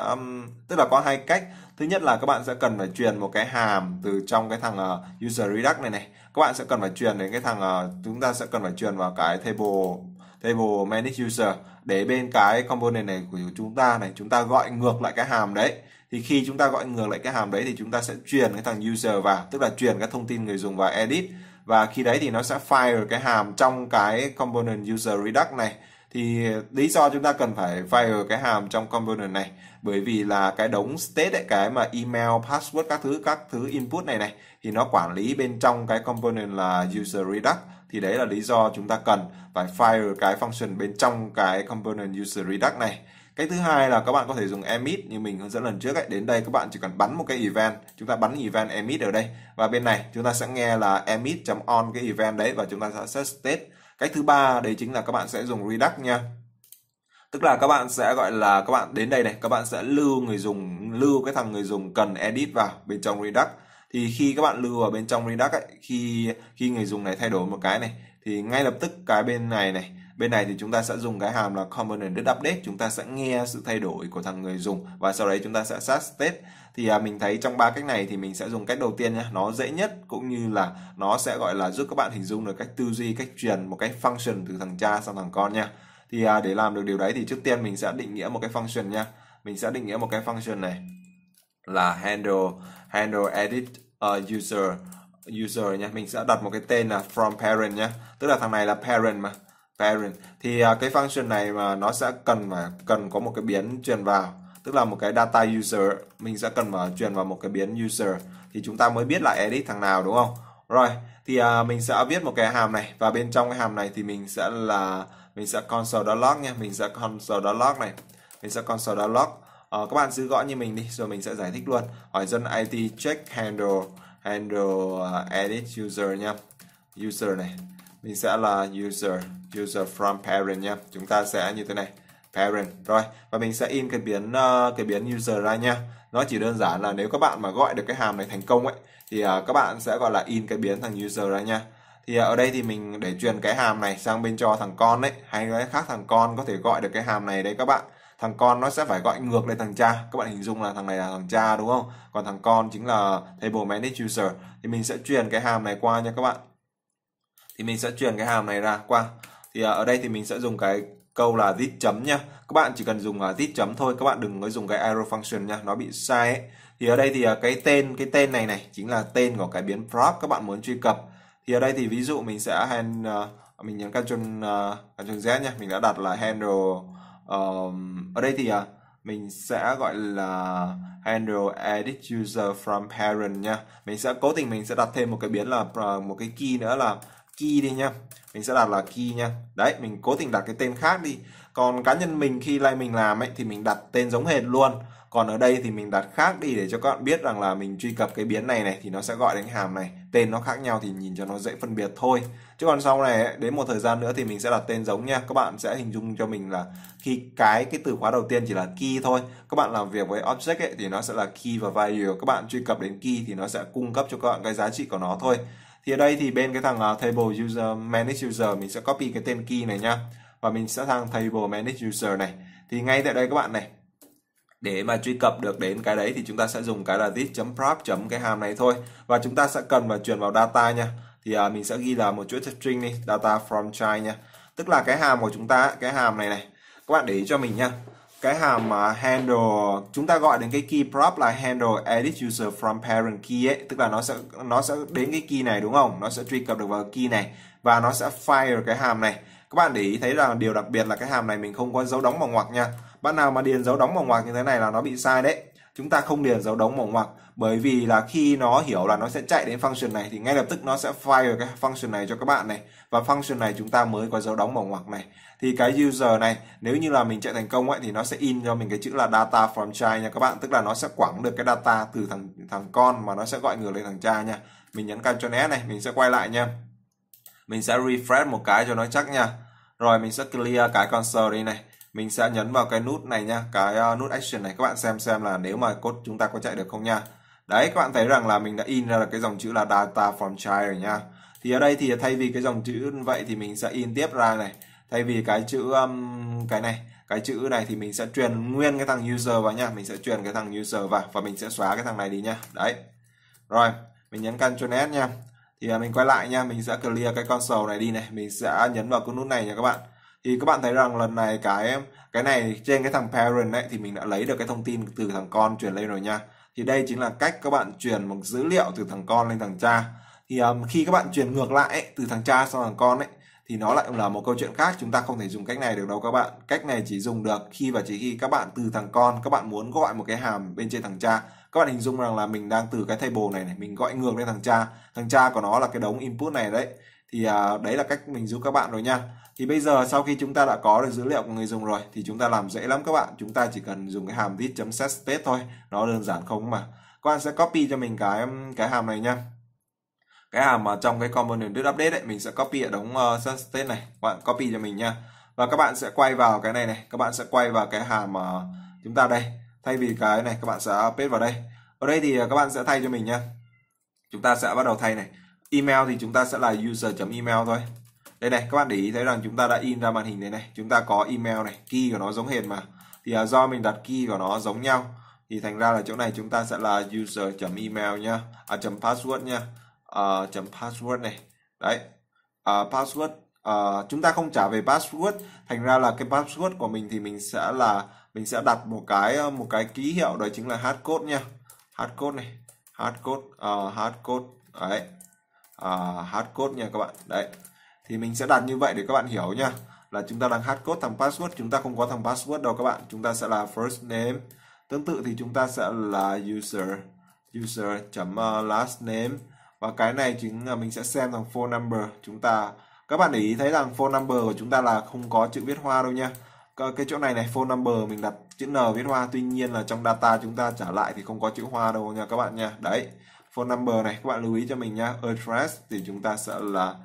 A: tức là có hai cách thứ nhất là các bạn sẽ cần phải truyền một cái hàm từ trong cái thằng uh, user reduct này này các bạn sẽ cần phải truyền đến cái thằng uh, chúng ta sẽ cần phải truyền vào cái table table manage user để bên cái component này của chúng ta này chúng ta gọi ngược lại cái hàm đấy thì khi chúng ta gọi ngược lại cái hàm đấy thì chúng ta sẽ truyền cái thằng user vào tức là truyền các thông tin người dùng vào edit và khi đấy thì nó sẽ fire cái hàm trong cái component user reduct này thì lý do chúng ta cần phải fire cái hàm trong component này bởi vì là cái đống state ấy, cái mà email password các thứ các thứ input này này thì nó quản lý bên trong cái component là user reduct thì đấy là lý do chúng ta cần phải fire cái function bên trong cái component user reduct này cách thứ hai là các bạn có thể dùng emit như mình hướng dẫn lần trước ấy. đến đây các bạn chỉ cần bắn một cái event chúng ta bắn event emit ở đây và bên này chúng ta sẽ nghe là emit on cái event đấy và chúng ta sẽ set state cách thứ ba đấy chính là các bạn sẽ dùng redux nha tức là các bạn sẽ gọi là các bạn đến đây này các bạn sẽ lưu người dùng lưu cái thằng người dùng cần edit vào bên trong redux thì khi các bạn lưu vào bên trong redux ấy khi khi người dùng này thay đổi một cái này thì ngay lập tức cái bên này này Bên này thì chúng ta sẽ dùng cái hàm là component did update, chúng ta sẽ nghe sự thay đổi của thằng người dùng và sau đấy chúng ta sẽ set state. Thì à, mình thấy trong ba cách này thì mình sẽ dùng cách đầu tiên nhé nó dễ nhất cũng như là nó sẽ gọi là giúp các bạn hình dung được cách tư duy, cách truyền một cái function từ thằng cha sang thằng con nha. Thì à, để làm được điều đấy thì trước tiên mình sẽ định nghĩa một cái function nha. Mình sẽ định nghĩa một cái function này là handle handle edit uh, user user nha mình sẽ đặt một cái tên là from parent nhé tức là thằng này là parent mà parent thì à, cái function này mà nó sẽ cần mà cần có một cái biến truyền vào tức là một cái data user mình sẽ cần mà truyền vào một cái biến user thì chúng ta mới biết là edit thằng nào đúng không rồi thì à, mình sẽ viết một cái hàm này và bên trong cái hàm này thì mình sẽ là mình sẽ console.log nha mình sẽ console.log này mình sẽ console.log uh, ờ, các bạn giữ gõ như mình đi rồi mình sẽ giải thích luôn hỏi dân IT check handle handle à, edit user nha user này mình sẽ là user user from parent nha chúng ta sẽ như thế này parent rồi và mình sẽ in cái biến ờ, cái biến user ra nha nó chỉ đơn giản là nếu các bạn mà gọi được cái hàm này thành công ấy thì ờ, các bạn sẽ gọi là in cái biến thằng user ra nha thì ờ, ở đây thì mình để truyền cái hàm này sang bên cho thằng con đấy hay nói khác thằng con có thể gọi được cái hàm này đấy các bạn thằng con nó sẽ phải gọi ngược lên thằng cha các bạn hình dung là thằng này là thằng cha đúng không còn thằng con chính là table manage user thì mình sẽ truyền cái hàm này qua nha các bạn thì mình sẽ truyền cái hàm này ra qua thì à, ở đây thì mình sẽ dùng cái câu là dít chấm nhá các bạn chỉ cần dùng dít à, chấm thôi các bạn đừng có dùng cái arrow function nhá nó bị sai ấy. thì ở đây thì à, cái tên cái tên này này chính là tên của cái biến prop các bạn muốn truy cập thì ở đây thì ví dụ mình sẽ hand uh, mình nhấn Ctrl uh, Ctrl Z nhá mình đã đặt là handle um, ở đây thì uh, mình sẽ gọi là handle edit user from parent nhá mình sẽ cố tình mình sẽ đặt thêm một cái biến là uh, một cái key nữa là key đi nha mình sẽ đặt là key nha đấy mình cố tình đặt cái tên khác đi còn cá nhân mình khi like mình làm ấy thì mình đặt tên giống hệt luôn còn ở đây thì mình đặt khác đi để cho các bạn biết rằng là mình truy cập cái biến này này thì nó sẽ gọi đến hàm này tên nó khác nhau thì nhìn cho nó dễ phân biệt thôi chứ còn sau này đến một thời gian nữa thì mình sẽ đặt tên giống nha các bạn sẽ hình dung cho mình là khi cái cái từ khóa đầu tiên chỉ là key thôi các bạn làm việc với object ấy, thì nó sẽ là key và value các bạn truy cập đến key thì nó sẽ cung cấp cho các bạn cái giá trị của nó thôi thì ở đây thì bên cái thằng uh, table user manage user mình sẽ copy cái tên key này nhá và mình sẽ sang table manage user này thì ngay tại đây các bạn này để mà truy cập được đến cái đấy thì chúng ta sẽ dùng cái là this.prop. cái hàm này thôi và chúng ta sẽ cần và truyền vào data nha thì uh, mình sẽ ghi là một chuỗi string đi data from child nha tức là cái hàm của chúng ta cái hàm này này các bạn để ý cho mình nha cái hàm uh, handle chúng ta gọi đến cái key prop là handle edit user from parent key ấy tức là nó sẽ nó sẽ đến cái key này đúng không nó sẽ truy cập được vào key này và nó sẽ fire cái hàm này các bạn để ý thấy là điều đặc biệt là cái hàm này mình không có dấu đóng bằng ngoặc nha bạn nào mà điền dấu đóng bằng ngoặc như thế này là nó bị sai đấy chúng ta không điền dấu đóng mỏng ngoặc bởi vì là khi nó hiểu là nó sẽ chạy đến function này thì ngay lập tức nó sẽ file cái function này cho các bạn này và function này chúng ta mới có dấu đóng mỏng ngoặc này thì cái user này nếu như là mình chạy thành công ấy thì nó sẽ in cho mình cái chữ là data from child nha các bạn tức là nó sẽ quẳng được cái data từ thằng thằng con mà nó sẽ gọi ngược lên thằng cha nha mình nhấn Ctrl S này mình sẽ quay lại nha mình sẽ refresh một cái cho nó chắc nha rồi mình sẽ clear cái console đi này mình sẽ nhấn vào cái nút này nha cái uh, nút action này các bạn xem xem là nếu mà code chúng ta có chạy được không nha đấy các bạn thấy rằng là mình đã in ra được cái dòng chữ là data from child rồi nha thì ở đây thì thay vì cái dòng chữ vậy thì mình sẽ in tiếp ra này thay vì cái chữ um, cái này cái chữ này thì mình sẽ truyền nguyên cái thằng user vào nha mình sẽ truyền cái thằng user vào và mình sẽ xóa cái thằng này đi nha đấy rồi mình nhấn Ctrl S nha thì à, mình quay lại nha mình sẽ clear cái console này đi này mình sẽ nhấn vào cái nút này nha các bạn thì các bạn thấy rằng lần này cái cái này trên cái thằng parent đấy thì mình đã lấy được cái thông tin từ thằng con truyền lên rồi nha thì đây chính là cách các bạn truyền một dữ liệu từ thằng con lên thằng cha thì um, khi các bạn truyền ngược lại ấy, từ thằng cha sang thằng con ấy thì nó lại là một câu chuyện khác chúng ta không thể dùng cách này được đâu các bạn cách này chỉ dùng được khi và chỉ khi các bạn từ thằng con các bạn muốn gọi một cái hàm bên trên thằng cha các bạn hình dung rằng là mình đang từ cái table này này mình gọi ngược lên thằng cha thằng cha của nó là cái đống input này đấy thì uh, đấy là cách mình giúp các bạn rồi nha thì bây giờ sau khi chúng ta đã có được dữ liệu của người dùng rồi thì chúng ta làm dễ lắm các bạn chúng ta chỉ cần dùng cái hàm vid.set space thôi nó đơn giản không mà các bạn sẽ copy cho mình cái cái hàm này nha cái hàm mà trong cái component được update ấy, mình sẽ copy ở đống uh, ờ, set state này các bạn copy cho mình nha và các bạn sẽ quay vào cái này này các bạn sẽ quay vào cái hàm uh, chúng ta đây thay vì cái này các bạn sẽ paste vào đây ở đây thì ờ, các bạn sẽ thay cho mình nha chúng ta sẽ bắt đầu thay này email thì chúng ta sẽ là user.email thôi đây này các bạn để ý thấy rằng chúng ta đã in ra màn hình này này chúng ta có email này key của nó giống hệt mà thì à, do mình đặt key của nó giống nhau thì thành ra là chỗ này chúng ta sẽ là user email nhá à, chấm password nhá à, chấm password này đấy à, password à, chúng ta không trả về password thành ra là cái password của mình thì mình sẽ là mình sẽ đặt một cái ờ, một cái ký hiệu đó chính là hardcode nha code này code uh, code đấy uh, code nha các bạn đấy thì mình sẽ đặt như vậy để các bạn hiểu nhá là chúng ta đang hát code thằng password chúng ta không có thằng password đâu các bạn chúng ta sẽ là first name tương tự thì chúng ta sẽ là user user chấm ờ, last name và cái này chính là mình sẽ xem thằng phone number chúng ta các bạn để ý thấy rằng phone number của chúng ta là không có chữ viết hoa đâu nha cái chỗ này này phone number mình đặt chữ n viết hoa tuy nhiên là trong data chúng ta trả lại thì không có chữ hoa đâu nha các bạn nha đấy phone number này các bạn lưu ý cho mình nha address thì chúng ta sẽ là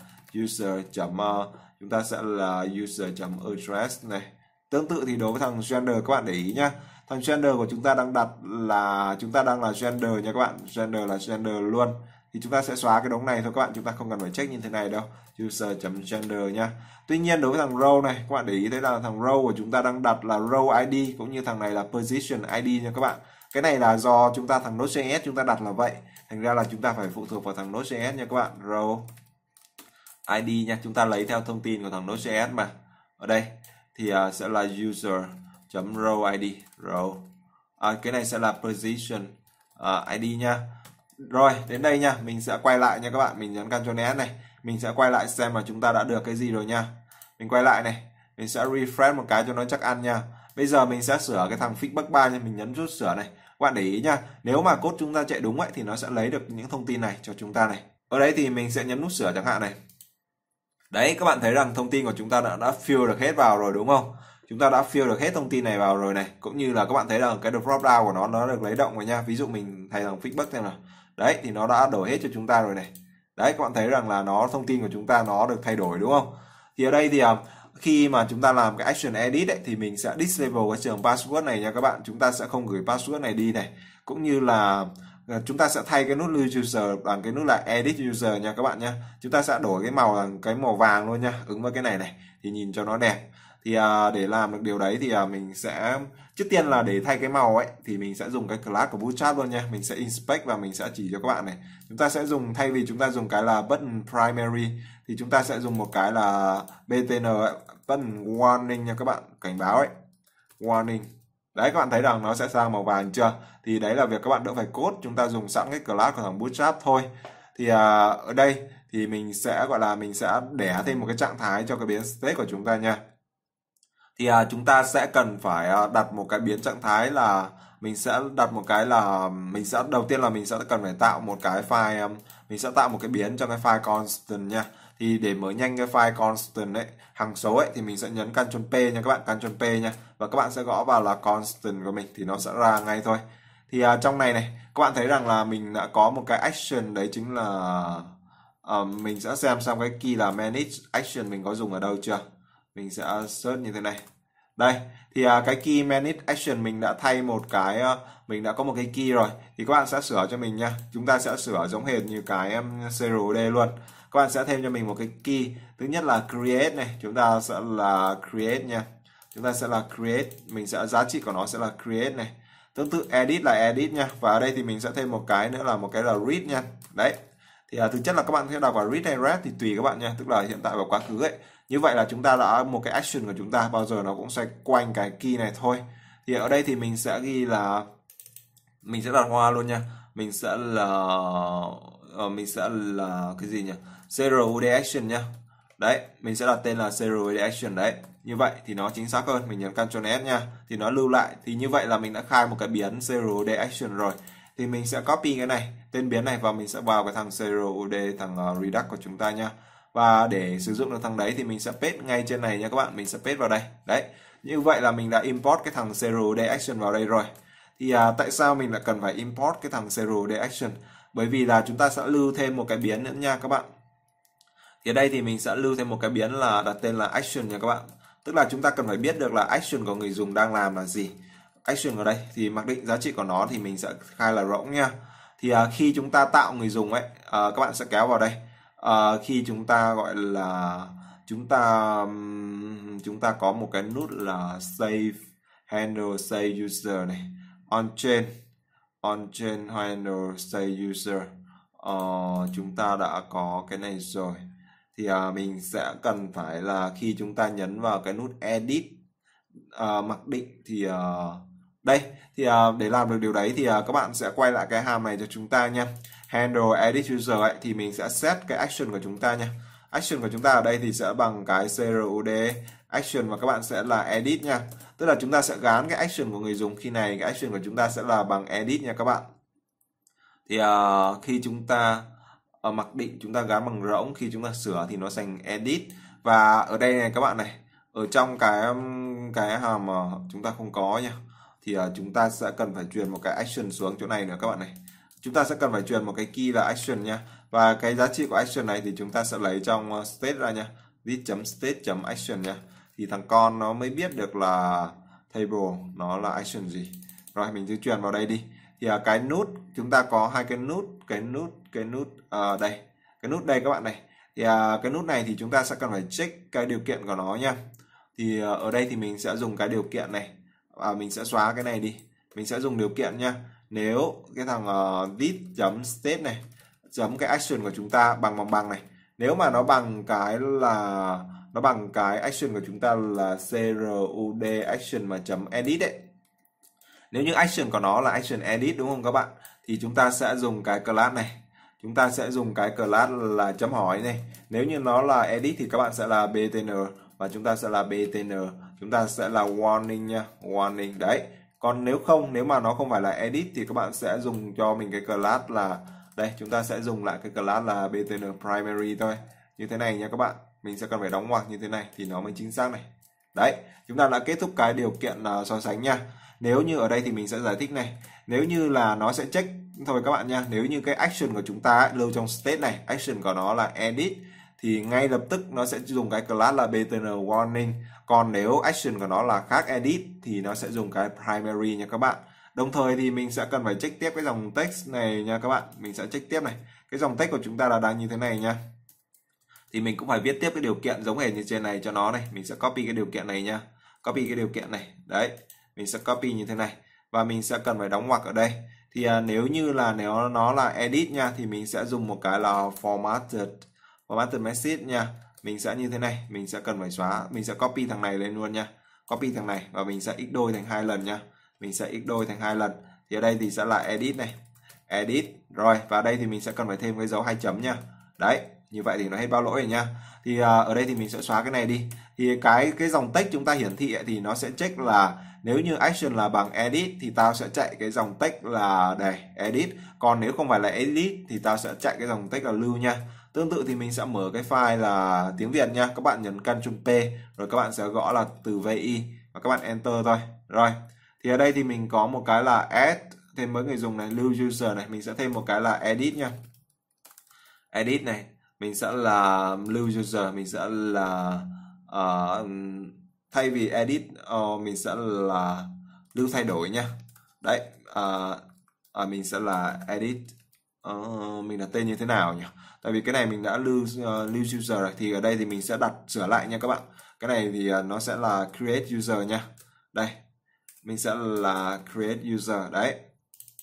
A: user chấm ờ, chúng ta sẽ là user chấm address này tương tự thì đối với thằng gender các bạn để ý nhá thằng gender của chúng ta đang đặt là chúng ta đang là gender nha các bạn gender là gender luôn thì chúng ta sẽ xóa cái đống này thôi các bạn chúng ta không cần phải check như thế này đâu user.gender chấm nhá. tuy nhiên đối với thằng row này các bạn để ý thấy là thằng row của chúng ta đang đặt là row id cũng như thằng này là position id nha các bạn cái này là do chúng ta thằng node.js chúng ta đặt là vậy thành ra là chúng ta phải phụ thuộc vào thằng node.js nha các bạn row ID nha chúng ta lấy theo thông tin của thằng Node.js mà ở đây thì uh, sẽ là user chấm row ID row à, cái này sẽ là position uh, à, ID nha rồi đến đây nha mình sẽ quay lại nha các bạn mình nhấn Ctrl S này mình sẽ quay lại xem mà chúng ta đã được cái gì rồi nha mình quay lại này mình sẽ refresh một cái cho nó chắc ăn nha bây giờ mình sẽ sửa cái thằng fix bug 3 nha mình nhấn rút sửa này các bạn để ý nha nếu mà cốt chúng ta chạy đúng ấy thì nó sẽ lấy được những thông tin này cho chúng ta này ở đây thì mình sẽ nhấn nút sửa chẳng hạn này đấy các bạn thấy rằng thông tin của chúng ta đã đã fill được hết vào rồi đúng không chúng ta đã fill được hết thông tin này vào rồi này cũng như là các bạn thấy rằng cái drop down của nó nó được lấy động rồi nha ví dụ mình thay thằng feedback xem nào đấy thì nó đã đổi hết cho chúng ta rồi này đấy các bạn thấy rằng là nó thông tin của chúng ta nó được thay đổi đúng không thì ở đây thì à, khi mà chúng ta làm cái action edit ấy, thì mình sẽ disable cái trường password này nha các bạn chúng ta sẽ không gửi password này đi này cũng như là Ờ, chúng ta sẽ thay cái nút lưu user bằng cái nút là edit user nha các bạn nhé chúng ta sẽ đổi cái màu là cái màu vàng luôn nha ứng với cái này này thì nhìn cho nó đẹp thì à, để làm được điều đấy thì à, mình sẽ trước tiên là để thay cái màu ấy thì mình sẽ dùng cái class của bootstrap luôn nha mình sẽ inspect và mình sẽ chỉ cho các bạn này chúng ta sẽ dùng thay vì chúng ta dùng cái là button primary thì chúng ta sẽ dùng một cái là btn button warning nha các bạn cảnh báo ấy warning Đấy các bạn thấy rằng nó sẽ sang màu vàng chưa? Thì đấy là việc các bạn đỡ phải cốt, chúng ta dùng sẵn cái class của thằng Bootstrap thôi. Thì à, ở đây thì mình sẽ gọi là mình sẽ đẻ thêm một cái trạng thái cho cái biến state của chúng ta nha. Thì à, chúng ta sẽ cần phải à, đặt một cái biến trạng thái là mình sẽ đặt một cái là mình sẽ đầu tiên là mình sẽ cần phải tạo một cái file à, mình sẽ tạo một cái biến cho cái file constant nha thì để mở nhanh cái file constant ấy, hằng số ấy thì mình sẽ nhấn Ctrl P nha các bạn Ctrl P nha và các bạn sẽ gõ vào là constant của mình thì nó sẽ ra ngay thôi thì à, trong này này các bạn thấy rằng là mình đã có một cái action đấy chính là à, mình sẽ xem xem cái key là manage action mình có dùng ở đâu chưa mình sẽ search như thế này đây thì à, cái key manage action mình đã thay một cái ờ, mình đã có một cái key rồi thì các bạn sẽ sửa cho mình nha chúng ta sẽ sửa giống hệt như cái um, CRD luôn các bạn sẽ thêm cho mình một cái key thứ nhất là create này chúng ta sẽ là create nha chúng ta sẽ là create mình sẽ giá trị của nó sẽ là create này tương tự edit là edit nha và ở đây thì mình sẽ thêm một cái nữa là một cái là read nha đấy thì à, thực chất là các bạn sẽ đọc vào read hay read thì tùy các bạn nha tức là hiện tại và quá khứ ấy như vậy là chúng ta đã một cái action của chúng ta bao giờ nó cũng xoay quanh cái key này thôi thì ở đây thì mình sẽ ghi là mình sẽ đặt hoa luôn nha mình sẽ là uh, mình sẽ là cái gì nhỉ CRUD action nhá đấy mình sẽ đặt tên là CRUD action đấy như vậy thì nó chính xác hơn mình nhấn Ctrl S nha thì nó lưu lại thì như vậy là mình đã khai một cái biến CRUD action rồi thì mình sẽ copy cái này tên biến này và mình sẽ vào cái thằng Zero CRUD thằng uh, ờ, Redux của chúng ta nha và để sử dụng được thằng đấy thì mình sẽ paste ngay trên này nha các bạn mình sẽ paste vào đây đấy như vậy là mình đã import cái thằng Zero CRUD action vào đây rồi thì à, tại sao mình lại cần phải import cái thằng Zero CRUD action bởi vì là chúng ta sẽ lưu thêm một cái biến nữa nha các bạn thì ở đây thì mình sẽ lưu thêm một cái biến là đặt tên là action nha các bạn tức là chúng ta cần phải biết được là action của người dùng đang làm là gì action ở đây thì mặc định giá trị của nó thì mình sẽ khai là rỗng nha thì à, khi chúng ta tạo người dùng ấy à, các bạn sẽ kéo vào đây à, khi chúng ta gọi là chúng ta chúng ta có một cái nút là save handle save user này on chain on chain handle stay user uh, chúng ta đã có cái này rồi thì uh, mình sẽ cần phải là khi chúng ta nhấn vào cái nút edit uh, mặc định thì uh, đây thì uh, để làm được điều đấy thì uh, các bạn sẽ quay lại cái hàm này cho chúng ta nha handle edit user ấy, thì mình sẽ set cái action của chúng ta nha action của chúng ta ở đây thì sẽ bằng cái crud action và các bạn sẽ là edit nha tức là chúng ta sẽ gán cái action của người dùng khi này cái action của chúng ta sẽ là bằng edit nha các bạn thì uh, khi chúng ta uh, mặc định chúng ta gán bằng rỗng khi chúng ta sửa thì nó thành edit và ở đây này các bạn này ở trong cái cái hàm mà ờ, chúng ta không có nha thì uh, chúng ta sẽ cần phải truyền một cái action xuống chỗ này nữa các bạn này chúng ta sẽ cần phải truyền một cái key là action nha và cái giá trị của action này thì chúng ta sẽ lấy trong state ra nha this state action nha thì thằng con nó mới biết được là table nó là action gì rồi mình di chuyển vào đây đi thì à, cái nút chúng ta có hai cái nút cái nút cái nút ở à, đây cái nút đây các bạn này thì à, cái nút này thì chúng ta sẽ cần phải check cái điều kiện của nó nha thì à, ở đây thì mình sẽ dùng cái điều kiện này à, mình sẽ xóa cái này đi mình sẽ dùng điều kiện nha nếu cái thằng uh, this chấm state này chấm cái action của chúng ta bằng bằng bằng này nếu mà nó bằng cái là nó bằng cái action của chúng ta là crud action mà chấm edit đấy nếu như action của nó là action edit đúng không các bạn thì chúng ta sẽ dùng cái class này chúng ta sẽ dùng cái class là chấm hỏi này nếu như nó là edit thì các bạn sẽ là btn và chúng ta sẽ là btn chúng ta sẽ là warning nha warning đấy còn nếu không nếu mà nó không phải là edit thì các bạn sẽ dùng cho mình cái class là đây chúng ta sẽ dùng lại cái class là btn primary thôi như thế này nha các bạn mình sẽ cần phải đóng ngoặc như thế này thì nó mới chính xác này đấy chúng ta đã kết thúc cái điều kiện uh, so sánh nha nếu như ở đây thì mình sẽ giải thích này nếu như là nó sẽ check thôi các bạn nha nếu như cái action của chúng ta lưu trong state này action của nó là edit thì ngay lập tức nó sẽ dùng cái class là btn warning còn nếu action của nó là khác edit thì nó sẽ dùng cái primary nha các bạn đồng thời thì mình sẽ cần phải check tiếp cái dòng text này nha các bạn mình sẽ check tiếp này cái dòng text của chúng ta là đang như thế này nha thì mình cũng phải viết tiếp cái điều kiện giống hệt như trên này cho nó này mình sẽ copy cái điều kiện này nhá copy cái điều kiện này đấy mình sẽ copy như thế này và mình sẽ cần phải đóng ngoặc ở đây thì à, nếu như là nếu nó là edit nha thì mình sẽ dùng một cái là formatted formatted message nha mình sẽ như thế này mình sẽ cần phải xóa mình sẽ copy thằng này lên luôn nha copy thằng này và mình sẽ x đôi thành hai lần nha mình sẽ x đôi thành hai lần thì ở đây thì sẽ là edit này edit rồi và đây thì mình sẽ cần phải thêm cái dấu hai chấm nha đấy như vậy thì nó hay bao lỗi rồi nhá thì à, ở đây thì mình sẽ xóa cái này đi thì cái cái dòng text chúng ta hiển thị thì nó sẽ check là nếu như action là bằng edit thì tao sẽ chạy cái dòng text là đây edit còn nếu không phải là edit thì tao sẽ chạy cái dòng text là lưu nha tương tự thì mình sẽ mở cái file là tiếng việt nha các bạn nhấn Ctrl P rồi các bạn sẽ gõ là từ vi và các bạn enter thôi rồi thì ở đây thì mình có một cái là add thêm mới người dùng này lưu user này mình sẽ thêm một cái là edit nha edit này mình sẽ là lưu user mình sẽ là uh, thay vì edit uh, mình sẽ là lưu thay đổi nha đấy uh, uh, mình sẽ là edit uh, mình đặt tên như thế nào nhỉ tại vì cái này mình đã lưu uh, lưu user rồi thì ở đây thì mình sẽ đặt sửa lại nha các bạn cái này thì uh, nó sẽ là create user nha đây mình sẽ là create user đấy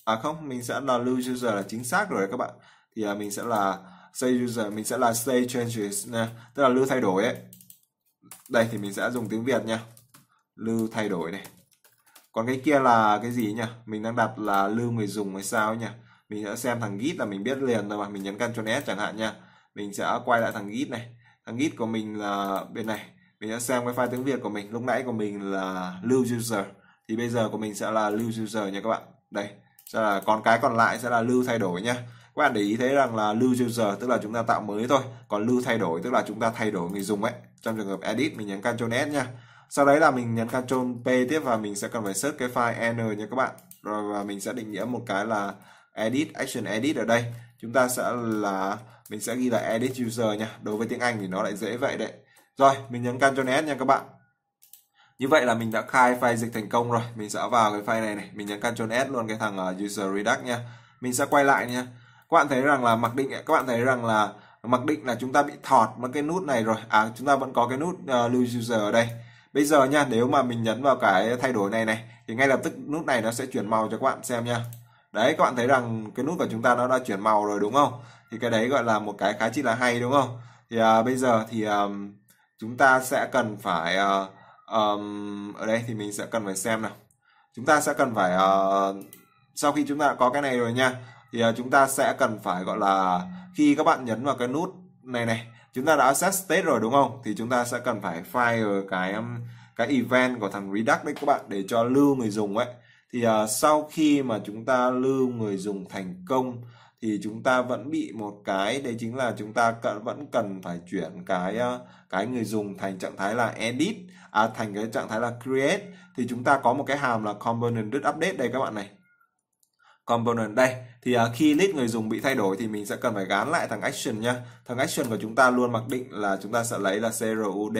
A: à không mình sẽ là lưu user là chính xác rồi các bạn thì uh, mình sẽ là state user mình sẽ là state changes nha tức là lưu thay đổi ấy đây thì mình sẽ dùng tiếng việt nha lưu thay đổi này còn cái kia là cái gì nhỉ mình đang đặt là lưu người dùng hay sao nhỉ mình sẽ xem thằng git là mình biết liền thôi mà mình nhấn Ctrl S chẳng hạn nha mình sẽ quay lại thằng git này thằng git của mình là bên này mình sẽ xem cái file tiếng Việt của mình lúc nãy của mình là lưu user thì bây giờ của mình sẽ là lưu user nha các bạn đây sẽ là còn cái còn lại sẽ là lưu thay đổi nhá các bạn để ý thấy rằng là lưu user tức là chúng ta tạo mới thôi còn lưu thay đổi tức là chúng ta thay đổi người dùng ấy trong trường hợp edit mình nhấn Ctrl S nha sau đấy là mình nhấn Ctrl P tiếp và mình sẽ cần phải search cái file n nha các bạn rồi và mình sẽ định nghĩa một cái là edit action edit ở đây chúng ta sẽ là mình sẽ ghi là edit user nha đối với tiếng Anh thì nó lại dễ vậy đấy rồi mình nhấn Ctrl S nha các bạn như vậy là mình đã khai file dịch thành công rồi mình sẽ vào cái file này này mình nhấn Ctrl S luôn cái thằng ờ, user redact nha mình sẽ quay lại nha các bạn thấy rằng là mặc định các bạn thấy rằng là mặc định là chúng ta bị thọt mất cái nút này rồi à chúng ta vẫn có cái nút uh, lose user ở đây bây giờ nha nếu mà mình nhấn vào cái thay đổi này này thì ngay lập tức nút này nó sẽ chuyển màu cho các bạn xem nha đấy các bạn thấy rằng cái nút của chúng ta nó đã chuyển màu rồi đúng không thì cái đấy gọi là một cái khá chi là hay đúng không thì à, bây giờ thì à, chúng ta sẽ cần phải à, um, ở đây thì mình sẽ cần phải xem nào chúng ta sẽ cần phải uh, sau khi chúng ta đã có cái này rồi nha thì à, chúng ta sẽ cần phải gọi là khi các bạn nhấn vào cái nút này này chúng ta đã set state rồi đúng không thì chúng ta sẽ cần phải fire cái um, cái event của thằng Redux đấy các bạn để cho lưu người dùng ấy thì uh, sau khi mà chúng ta lưu người dùng thành công thì chúng ta vẫn bị một cái đấy chính là chúng ta cận, vẫn cần phải chuyển cái à, cái người dùng thành trạng thái là edit à thành cái trạng thái là create thì chúng ta có một cái hàm là component update đây các bạn này component đây thì uh, khi list người dùng bị thay đổi thì mình sẽ cần phải gán lại thằng action nha thằng action của chúng ta luôn mặc định là chúng ta sẽ lấy là crud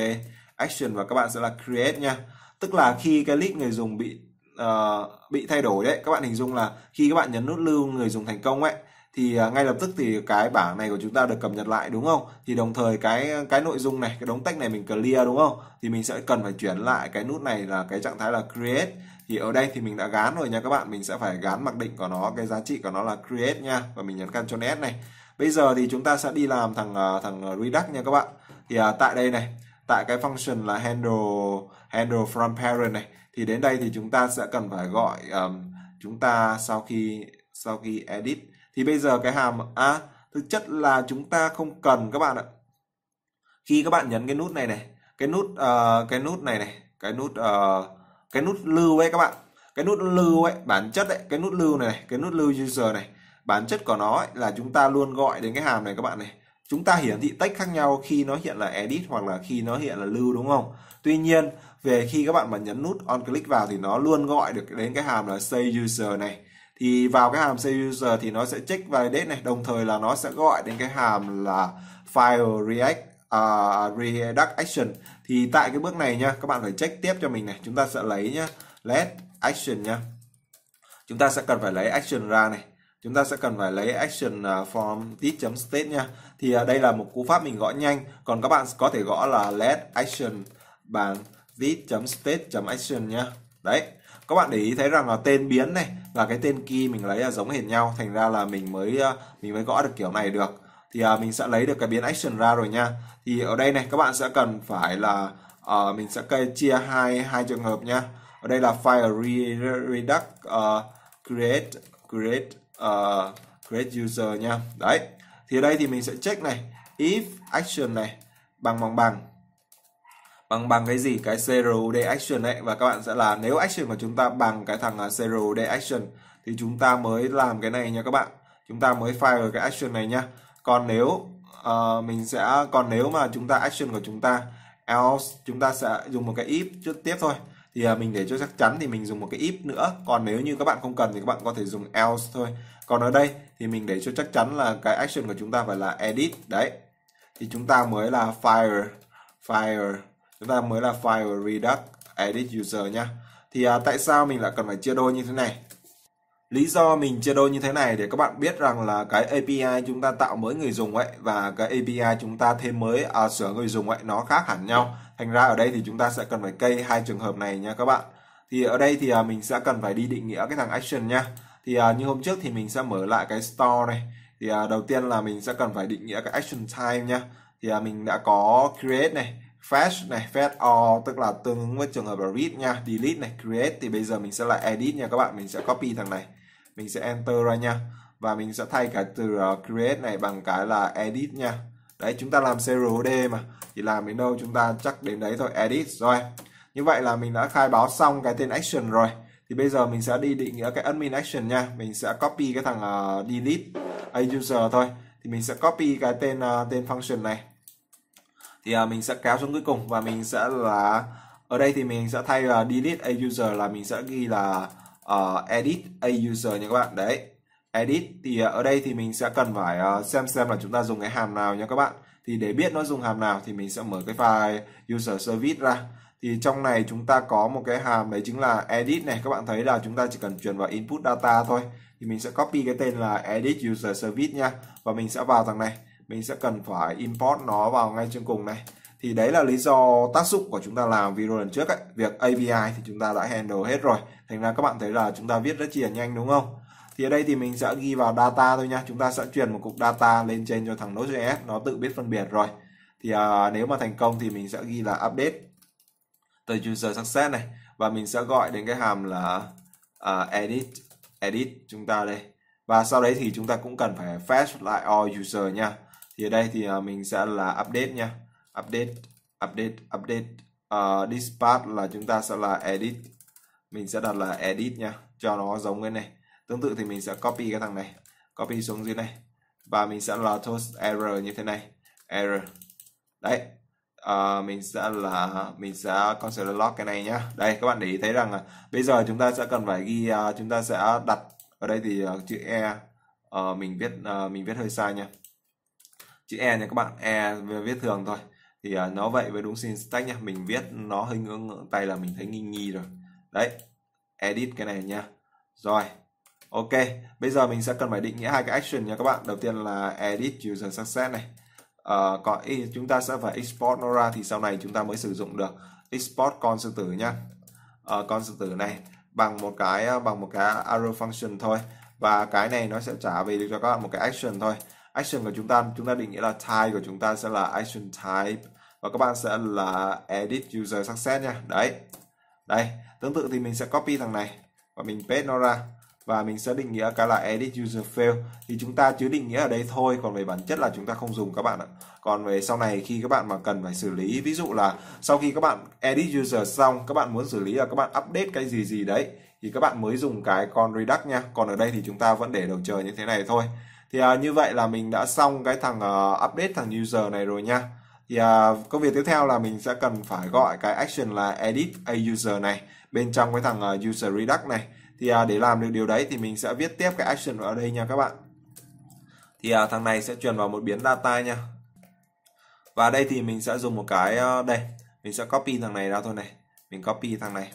A: action và các bạn sẽ là create nha tức là khi cái list người dùng bị uh, bị thay đổi đấy các bạn hình dung là khi các bạn nhấn nút lưu người dùng thành công ấy thì à, ngay lập tức thì cái bảng này của chúng ta được cập nhật lại đúng không thì đồng thời cái cái nội dung này cái đống text này mình clear đúng không thì mình sẽ cần phải chuyển lại cái nút này là cái trạng thái là create thì ở đây thì mình đã gán rồi nha các bạn mình sẽ phải gán mặc định của nó cái giá trị của nó là create nha và mình nhấn Ctrl S này bây giờ thì chúng ta sẽ đi làm thằng à, thằng à, Redux nha các bạn thì à, tại đây này tại cái function là handle handle from parent này thì đến đây thì chúng ta sẽ cần phải gọi um, chúng ta sau khi sau khi edit thì bây giờ cái hàm à, thực chất là chúng ta không cần các bạn ạ khi các bạn nhấn cái nút này này cái nút uh, cái nút này này cái nút uh, cái nút lưu ấy các bạn cái nút lưu ấy bản chất ấy cái nút lưu này, này cái nút lưu user này bản chất của nó ấy, là chúng ta luôn gọi đến cái hàm này các bạn này chúng ta hiển thị text khác nhau khi nó hiện là edit hoặc là khi nó hiện là lưu đúng không tuy nhiên về khi các bạn mà nhấn nút on click vào thì nó luôn gọi được đến cái hàm là say user này thì vào cái hàm say user thì nó sẽ check validate này đồng thời là nó sẽ gọi đến cái hàm là file react uh, redact action thì tại cái bước này nha các bạn phải check tiếp cho mình này chúng ta sẽ lấy nhá let action nha chúng ta sẽ cần phải lấy action ra này chúng ta sẽ cần phải lấy action à, from this state nha thì à, đây là một cú pháp mình gõ nhanh còn các bạn có thể gõ là let action bằng this state action nha đấy các bạn để ý thấy rằng là tên biến này và cái tên key mình lấy là giống hệt nhau thành ra là mình mới à, mình mới gõ được kiểu này được thì à, mình sẽ lấy được cái biến action ra rồi nha thì ở đây này các bạn sẽ cần phải là à, mình sẽ chia hai hai trường hợp nha ở đây là file reduct uh, create create uh, create user nha đấy thì ở đây thì mình sẽ check này if action này bằng bằng bằng bằng bằng cái gì cái crud action đấy và các bạn sẽ là nếu action của chúng ta bằng cái thằng crud à, action thì chúng ta mới làm cái này nha các bạn chúng ta mới file cái action này nha còn nếu uh, mình sẽ còn nếu mà chúng ta action của chúng ta else chúng ta sẽ dùng một cái if trước tiếp thôi thì uh, mình để cho chắc chắn thì mình dùng một cái if nữa còn nếu như các bạn không cần thì các bạn có thể dùng else thôi còn ở đây thì mình để cho chắc chắn là cái action của chúng ta phải là edit đấy thì chúng ta mới là fire fire chúng ta mới là fire reduct edit user nhá thì à, tại sao mình lại cần phải chia đôi như thế này Lý do mình chia đôi như thế này để các bạn biết rằng là cái API chúng ta tạo mới người dùng ấy và cái API chúng ta thêm mới à, sửa người dùng ấy nó khác hẳn nhau. Thành ra ở đây thì chúng ta sẽ cần phải cây hai trường hợp này nha các bạn. Thì ở đây thì à, mình sẽ cần phải đi định nghĩa cái thằng action nha. Thì à, như hôm trước thì mình sẽ mở lại cái store này. Thì à, đầu tiên là mình sẽ cần phải định nghĩa cái action time nha. Thì à, mình đã có create này, fetch này, fetch all tức là tương ứng với trường hợp là read nha, delete này, create thì bây giờ mình sẽ lại edit nha các bạn, mình sẽ copy thằng này mình sẽ enter ra nha và mình sẽ thay cả từ ờ, create này bằng cái là edit nha đấy chúng ta làm crd mà thì làm đến đâu chúng ta chắc đến đấy thôi edit rồi như vậy là mình đã khai báo xong cái tên action rồi thì bây giờ mình sẽ đi định nghĩa cái admin action nha mình sẽ copy cái thằng uh, delete a user thôi thì mình sẽ copy cái tên uh, tên function này thì uh, mình sẽ kéo xuống cuối cùng và mình sẽ là ở đây thì mình sẽ thay uh, delete a user là mình sẽ ghi là uh, edit a user nha các bạn đấy edit thì uh, ở đây thì mình sẽ cần phải uh, xem xem là chúng ta dùng cái hàm nào nha các bạn thì để biết nó dùng hàm nào thì mình sẽ mở cái file user service ra thì trong này chúng ta có một cái hàm đấy chính là edit này các bạn thấy là chúng ta chỉ cần truyền vào input data thôi thì mình sẽ copy cái tên là edit user service nha và mình sẽ vào thằng này mình sẽ cần phải import nó vào ngay trên cùng này thì đấy là lý do tác dụng của chúng ta làm video lần trước ấy việc API thì chúng ta đã handle hết rồi thành ra các bạn thấy là chúng ta viết rất chi là nhanh đúng không thì ở đây thì mình sẽ ghi vào data thôi nha chúng ta sẽ truyền một cục data lên trên cho thằng Node.js nó tự biết phân biệt rồi thì à, nếu mà thành công thì mình sẽ ghi là update từ user success này và mình sẽ gọi đến cái hàm là uh, edit edit chúng ta đây và sau đấy thì chúng ta cũng cần phải fetch lại all user nha thì ở đây thì à, mình sẽ là update nha update update update uh, this part là chúng ta sẽ là edit mình sẽ đặt là edit nha cho nó giống cái này tương tự thì mình sẽ copy cái thằng này copy xuống dưới này và mình sẽ là toast error như thế này error đấy uh, mình sẽ là mình sẽ con sẽ log cái này nhá đây các bạn để ý thấy rằng là bây giờ chúng ta sẽ cần phải ghi uh, chúng ta sẽ đặt ở đây thì uh, chữ e uh, mình viết uh, mình viết hơi sai nha chữ e nha các bạn e viết thường thôi thì uh, nó vậy với đúng syntax nha mình viết nó hơi ngưỡng tay là mình thấy nghi nghi rồi đấy edit cái này nha rồi ok bây giờ mình sẽ cần phải định nghĩa hai cái action nha các bạn đầu tiên là edit user success này uh, còn chúng ta sẽ phải export nó ra thì sau này chúng ta mới sử dụng được export con sư tử nhá uh, ờ, con sư tử này bằng một cái ờ, bằng một cái arrow function thôi và cái này nó sẽ trả về cho các bạn một cái action thôi action của chúng ta chúng ta định nghĩa là type của chúng ta sẽ là action type và các bạn sẽ là edit user success nha đấy đây tương tự thì mình sẽ copy thằng này và mình paste nó ra và mình sẽ định nghĩa cái là edit user fail thì chúng ta chứ định nghĩa ở đây thôi còn về bản chất là chúng ta không dùng các bạn ạ còn về sau này khi các bạn mà cần phải xử lý ví dụ là sau khi các bạn edit user xong các bạn muốn xử lý là các bạn update cái gì gì đấy thì các bạn mới dùng cái con redact nha còn ở đây thì chúng ta vẫn để đầu chờ như thế này thôi thì à, như vậy là mình đã xong cái thằng uh, update thằng user này rồi nha thì à, công việc tiếp theo là mình sẽ cần phải gọi cái action là edit a user này bên trong cái thằng uh, user reduct này thì à, để làm được điều đấy thì mình sẽ viết tiếp cái action vào đây nha các bạn thì à, thằng này sẽ truyền vào một biến data nha và đây thì mình sẽ dùng một cái uh, đây mình sẽ copy thằng này ra thôi này mình copy thằng này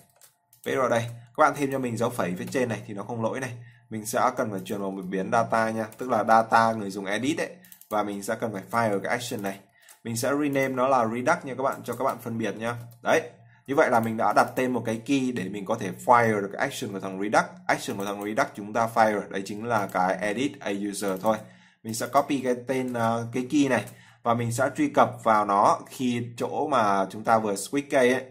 A: paste vào đây các bạn thêm cho mình dấu phẩy phía trên này thì nó không lỗi này mình sẽ cần phải chuyển vào một biến data nha tức là data người dùng edit ấy và mình sẽ cần phải file cái action này mình sẽ rename nó là redux nha các bạn cho các bạn phân biệt nha đấy như vậy là mình đã đặt tên một cái key để mình có thể fire được cái action của thằng Redux. Action của thằng Redux chúng ta fire đấy chính là cái edit a user thôi. Mình sẽ copy cái tên uh, cái key này và mình sẽ truy cập vào nó khi chỗ mà chúng ta vừa switch key ấy.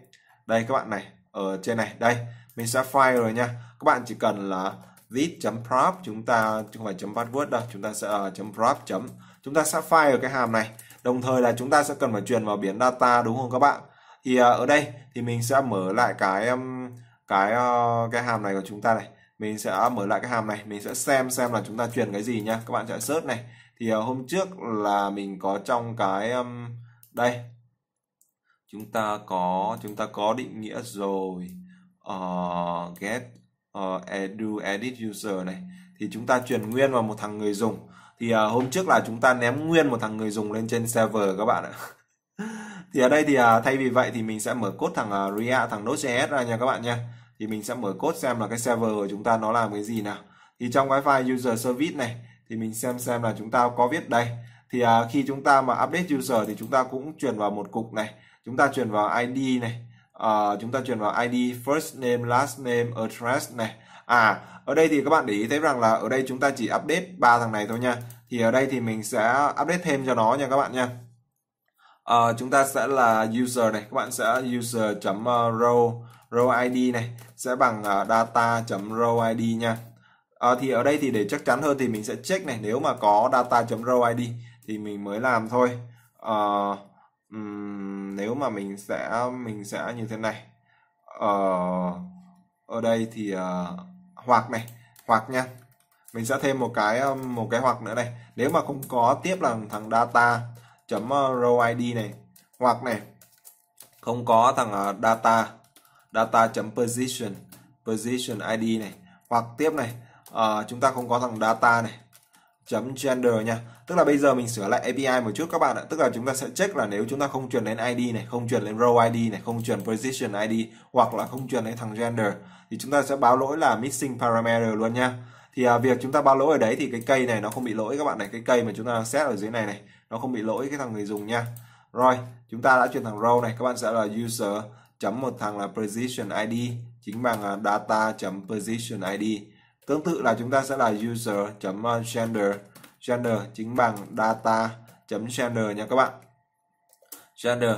A: Đây các bạn này, ở trên này, đây, mình sẽ fire rồi nha. Các bạn chỉ cần là viết chấm prop chúng ta không phải chấm password đâu chúng ta sẽ uh, chấm prop chấm chúng ta sẽ file cái hàm này đồng thời là chúng ta sẽ cần phải truyền vào biến data đúng không các bạn thì uh, ở đây thì mình sẽ mở lại cái um, cái uh, cái hàm này của chúng ta này mình sẽ mở lại cái hàm này mình sẽ xem xem là chúng ta truyền cái gì nha các bạn sẽ search này thì uh, hôm trước là mình có trong cái um, đây chúng ta có chúng ta có định nghĩa rồi uh, get uh, edu edit user này thì chúng ta truyền nguyên vào một thằng người dùng thì uh, hôm trước là chúng ta ném nguyên một thằng người dùng lên trên server các bạn ạ [laughs] thì ở đây thì uh, thay vì vậy thì mình sẽ mở cốt thằng uh, à, React thằng Node.js ra nha các bạn nha thì mình sẽ mở cốt xem là cái server của chúng ta nó làm cái gì nào thì trong cái file user service này thì mình xem xem là chúng ta có viết đây thì uh, khi chúng ta mà update user thì chúng ta cũng truyền vào một cục này chúng ta truyền vào id này uh, chúng ta chuyển vào ID first name last name address này à ở đây thì các bạn để ý thấy rằng là ở đây chúng ta chỉ update ba thằng này thôi nha thì ở đây thì mình sẽ update thêm cho nó nha các bạn nha uh, chúng ta sẽ là user này các bạn sẽ user chấm row row id này sẽ bằng uh, à, data chấm row id nha uh, thì ở đây thì để chắc chắn hơn thì mình sẽ check này nếu mà có data chấm row id thì mình mới làm thôi uh, um, nếu mà mình sẽ mình sẽ như thế này ở ờ, ở đây thì uh, hoặc này hoặc nha mình sẽ thêm một cái một cái hoặc nữa này nếu mà không có tiếp là thằng data chấm ờ, row id này hoặc này không có thằng data data chấm position position id này hoặc tiếp này uh, chúng ta không có thằng data này gender nha tức là bây giờ mình sửa lại API một chút các bạn ạ tức là chúng ta sẽ check là nếu chúng ta không truyền lên ID này không truyền lên row ID này không truyền position ID hoặc là không truyền lên thằng gender thì chúng ta sẽ báo lỗi là missing parameter luôn nha thì à, việc chúng ta báo lỗi ở đấy thì cái cây này nó không bị lỗi các bạn này cái cây mà chúng ta set ở dưới này này nó không bị lỗi cái thằng người dùng nha rồi chúng ta đã truyền thằng row này các bạn sẽ là user chấm một thằng là position ID chính bằng à, data chấm position ID Tương tự là chúng ta sẽ là user.gender ờ, gender chính bằng data.gender nha các bạn. Gender.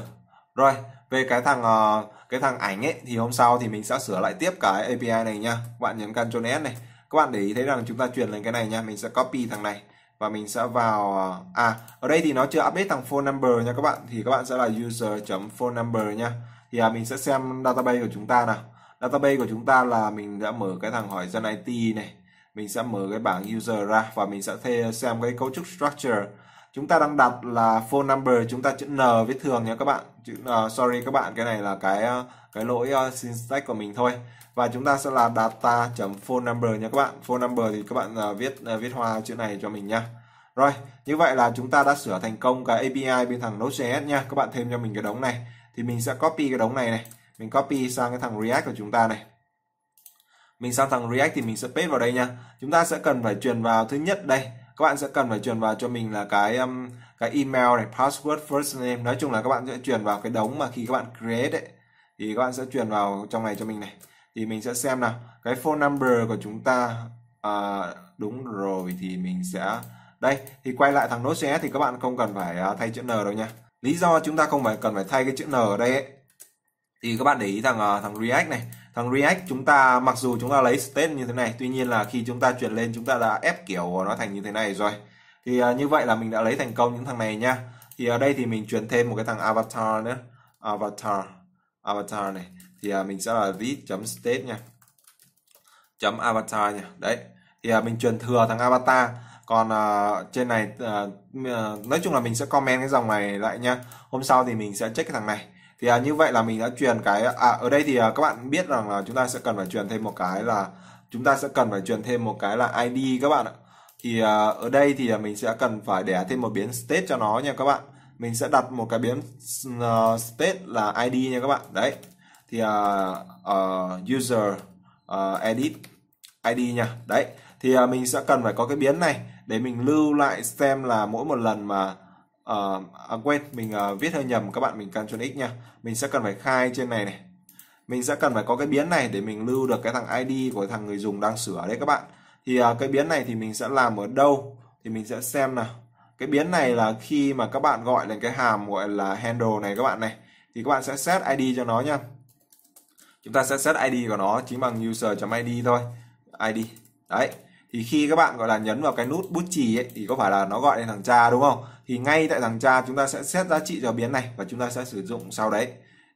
A: Rồi, về cái thằng ờ, cái thằng ảnh ấy thì hôm sau thì mình sẽ sửa lại tiếp cái API này nha. Các bạn nhấn Ctrl S này. Các bạn để ý thấy rằng chúng ta chuyển lên cái này nha, mình sẽ copy thằng này và mình sẽ vào ờ, à ở đây thì nó chưa update thằng phone number nha các bạn thì các bạn sẽ là user.phone number nha. Thì à, mình sẽ xem database của chúng ta nào database của chúng ta là mình đã mở cái thằng hỏi dân IT này mình sẽ mở cái bảng user ra và mình sẽ thê, xem cái cấu trúc structure chúng ta đang đặt là phone number chúng ta chữ n viết thường nhé các bạn chữ n sorry các bạn cái này là cái cái lỗi uh, syntax của mình thôi và chúng ta sẽ là data chấm phone number nha các bạn phone number thì các bạn uh, viết uh, viết hoa chữ này cho mình nha rồi như vậy là chúng ta đã sửa thành công cái API bên thằng Node.js nha các bạn thêm cho mình cái đống này thì mình sẽ copy cái đống này này mình copy sang cái thằng React của chúng ta này mình sang thằng React thì mình sẽ paste vào đây nha chúng ta sẽ cần phải truyền vào thứ nhất đây các bạn sẽ cần phải truyền vào cho mình là cái um, cái email này password first name nói chung là các bạn sẽ truyền vào cái đống mà khi các bạn create ấy, thì các bạn sẽ truyền vào trong này cho mình này thì mình sẽ xem nào cái phone number của chúng ta à, đúng rồi thì mình sẽ đây thì quay lại thằng Node.js thì các bạn không cần phải à, thay chữ n đâu nha lý do chúng ta không phải cần phải thay cái chữ n ở đây ấy, thì các bạn để ý thằng ờ, thằng React này thằng React chúng ta mặc dù chúng ta lấy state như thế này tuy nhiên là khi chúng ta chuyển lên chúng ta đã ép kiểu nó thành như thế này rồi thì ờ, như vậy là mình đã lấy thành công những thằng này nha thì ở đây thì mình chuyển thêm một cái thằng avatar nữa avatar avatar này thì ờ, mình sẽ là chấm state nha chấm avatar nha đấy thì mình chuyển thừa thằng avatar còn uh, trên này uh, nói chung là mình sẽ comment cái dòng này lại nha hôm sau thì mình sẽ check cái thằng này thì à, như vậy là mình đã truyền cái à ở đây thì à, các bạn biết rằng là chúng ta sẽ cần phải truyền thêm một cái là chúng ta sẽ cần phải truyền thêm một cái là id các bạn ạ thì à, ở đây thì à, mình sẽ cần phải để thêm một biến state cho nó nha các bạn mình sẽ đặt một cái biến uh, state là id nha các bạn đấy thì uh, uh, user uh, edit id nha đấy thì uh, mình sẽ cần phải có cái biến này để mình lưu lại xem là mỗi một lần mà uh, à, quên mình uh, viết hơi nhầm các bạn mình cần Ctrl X nha mình sẽ cần phải khai trên này này mình sẽ cần phải có cái biến này để mình lưu được cái thằng ID của thằng người dùng đang sửa đấy các bạn thì uh, cái biến này thì mình sẽ làm ở đâu thì mình sẽ xem nào cái biến này là khi mà các bạn gọi lên cái hàm gọi là handle này các bạn này thì các bạn sẽ set ID cho nó nha chúng ta sẽ set ID của nó chính bằng user.id thôi ID đấy thì khi các bạn gọi là nhấn vào cái nút bút chì ấy, thì có phải là nó gọi lên thằng cha đúng không thì ngay tại thằng cha chúng ta sẽ xét giá trị cho biến này và chúng ta sẽ sử dụng sau đấy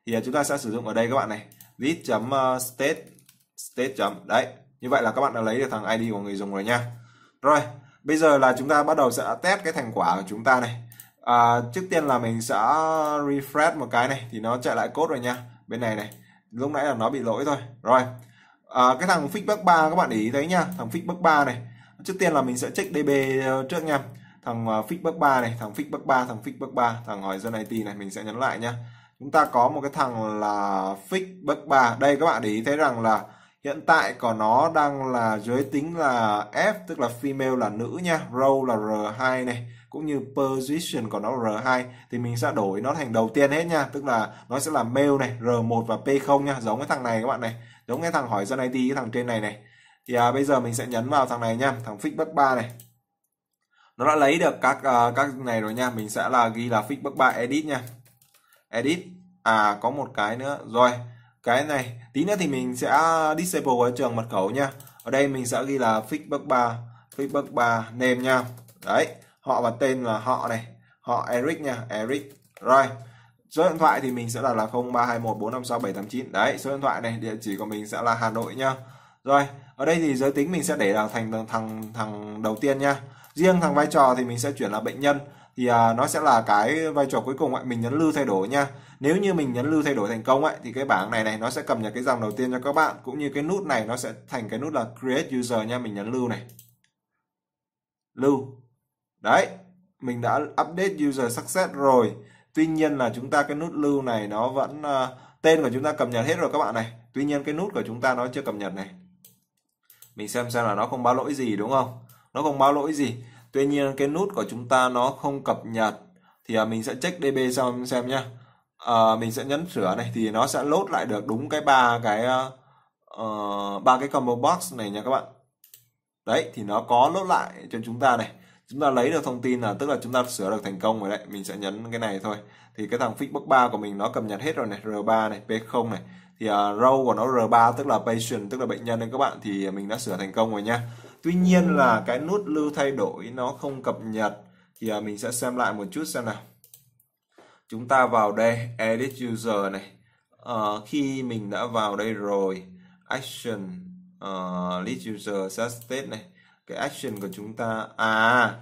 A: thì à, chúng ta sẽ sử dụng ở đây các bạn này list à, state state đấy như vậy là các bạn đã lấy được thằng id của người dùng rồi nha rồi bây giờ là chúng ta bắt đầu sẽ test cái thành quả của chúng ta này à, trước tiên là mình sẽ refresh một cái này thì nó chạy lại code rồi nha bên này này lúc nãy là nó bị lỗi thôi rồi à, cái thằng fixback 3 các bạn để ý thấy nha thằng fixback 3 này trước tiên là mình sẽ check db trước nha thằng à, fix back 3 này thằng fix back 3 thằng fix back 3 thằng hỏi dân IT này mình sẽ nhấn lại nhá chúng ta có một cái thằng là fix back 3 đây các bạn để ý thấy rằng là hiện tại của nó đang là giới tính là F tức là female là nữ nha role là R2 này cũng như position của nó R2 thì mình sẽ đổi nó thành đầu tiên hết nha tức là nó sẽ là male này R1 và P0 nha giống cái thằng này các bạn này giống cái thằng hỏi dân IT cái thằng trên này này thì à, bây giờ mình sẽ nhấn vào thằng này nha thằng fix back 3 này nó đã lấy được các uh, các này rồi nha mình sẽ là ghi là fix bước 3 edit nha edit à có một cái nữa rồi cái này tí nữa thì mình sẽ disable cái trường mật khẩu nha ở đây mình sẽ ghi là fix fixbox 3 bước 3 name nha đấy họ và tên là họ này họ Eric nha Eric rồi số điện thoại thì mình sẽ là là 0321456789 đấy số điện thoại này địa chỉ của mình sẽ là Hà Nội nha rồi ở đây thì giới tính mình sẽ để là thành thằng thằng đầu tiên nha riêng thằng vai trò thì mình sẽ chuyển là bệnh nhân thì à, nó sẽ là cái vai trò cuối cùng ấy, mình nhấn lưu thay đổi nha nếu như mình nhấn lưu thay đổi thành công ấy thì cái bảng này này nó sẽ cập nhật cái dòng đầu tiên cho các bạn cũng như cái nút này nó sẽ thành cái nút là create user nha mình nhấn lưu này lưu đấy mình đã update user success rồi tuy nhiên là chúng ta cái nút lưu này nó vẫn uh, tên của chúng ta cập nhật hết rồi các bạn này tuy nhiên cái nút của chúng ta nó chưa cập nhật này mình xem xem là nó không báo lỗi gì đúng không nó không báo lỗi gì tuy nhiên cái nút của chúng ta nó không cập nhật thì à, mình sẽ check DB sau xem, xem nhá à, mình sẽ nhấn sửa này thì nó sẽ lốt lại được đúng cái ba cái ờ, ờ, ba uh, cái combo box này nha các bạn đấy thì nó có lốt lại cho chúng ta này chúng ta lấy được thông tin là tức là chúng ta sửa được thành công rồi đấy mình sẽ nhấn cái này thôi thì cái thằng fixbox 3 của mình nó cập nhật hết rồi này R3 này P0 này thì uh, row của nó R3 tức là patient tức là bệnh nhân đấy các bạn thì mình đã sửa thành công rồi nha tuy nhiên là cái nút lưu thay đổi nó không cập nhật thì à, mình sẽ xem lại một chút xem nào chúng ta vào đây edit user này à, khi mình đã vào đây rồi action uh, ờ, list user set state này cái action của chúng ta à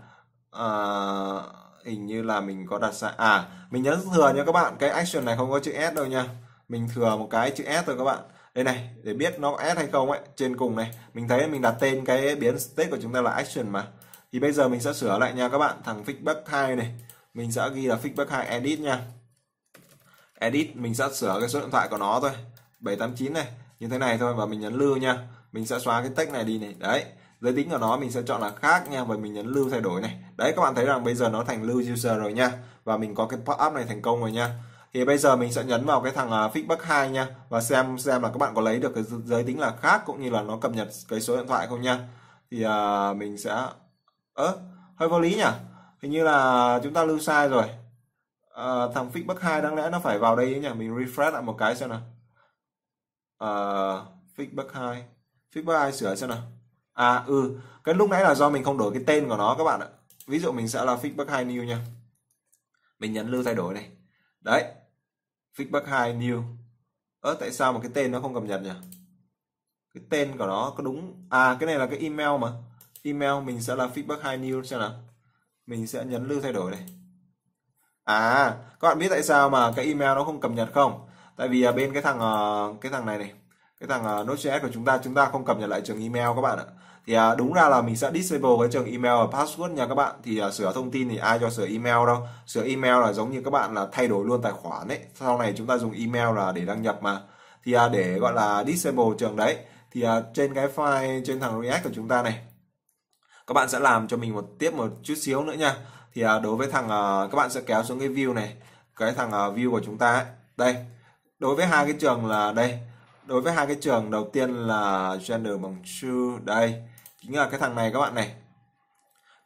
A: uh, hình như là mình có đặt sai à mình nhấn thừa nha các bạn cái action này không có chữ s đâu nha mình thừa một cái chữ s thôi các bạn đây này để biết nó có add hay không ấy trên cùng này mình thấy mình đặt tên cái biến state của chúng ta là action mà thì bây giờ mình sẽ sửa lại nha các bạn thằng feedback 2 này mình sẽ ghi là feedback 2 edit nha edit mình sẽ sửa cái số điện thoại của nó thôi 789 này như thế này thôi và mình nhấn lưu nha mình sẽ xóa cái text này đi này đấy giới tính của nó mình sẽ chọn là khác nha và mình nhấn lưu thay đổi này đấy các bạn thấy rằng bây giờ nó thành lưu user rồi nha và mình có cái pop up này thành công rồi nha thì bây giờ mình sẽ nhấn vào cái thằng à, Fitback 2 nha và xem xem là các bạn có lấy được cái giới tính là khác cũng như là nó cập nhật cái số điện thoại không nha thì à, mình sẽ ớ hơi vô lý nhỉ hình như là chúng ta lưu sai rồi à, thằng Fitback 2 đáng lẽ nó phải vào đây nhỉ mình refresh lại một cái xem nào à, Fitback 2 Fitback 2 sửa xem nào à ừ cái lúc nãy là do mình không đổi cái tên của nó các bạn ạ ví dụ mình sẽ là Fitback 2 new nha mình nhấn lưu thay đổi này đấy feedback 2 new ớ tại sao mà cái tên nó không cập nhật nhỉ cái tên của nó có đúng à cái này là cái email mà email mình sẽ là feedback 2 new xem nào mình sẽ nhấn lưu thay đổi đây à các bạn biết tại sao mà cái email nó không cập nhật không tại vì à, bên cái thằng ờ, cái thằng này này cái thằng ờ, Node.js của chúng ta chúng ta không cập nhật lại trường email các bạn ạ thì à, đúng ra là mình sẽ disable cái trường email và password nha các bạn thì à, sửa thông tin thì ai cho sửa email đâu sửa email là giống như các bạn là thay đổi luôn tài khoản đấy sau này chúng ta dùng email là để đăng nhập mà thì à, để gọi là disable trường đấy thì à, trên cái file trên thằng react của chúng ta này các bạn sẽ làm cho mình một tiếp một chút xíu nữa nha thì à, đối với thằng à, các bạn sẽ kéo xuống cái view này cái thằng à, view của chúng ta ấy. đây đối với hai cái trường là đây đối với hai cái trường đầu tiên là gender bằng true đây chính là cái thằng này các bạn này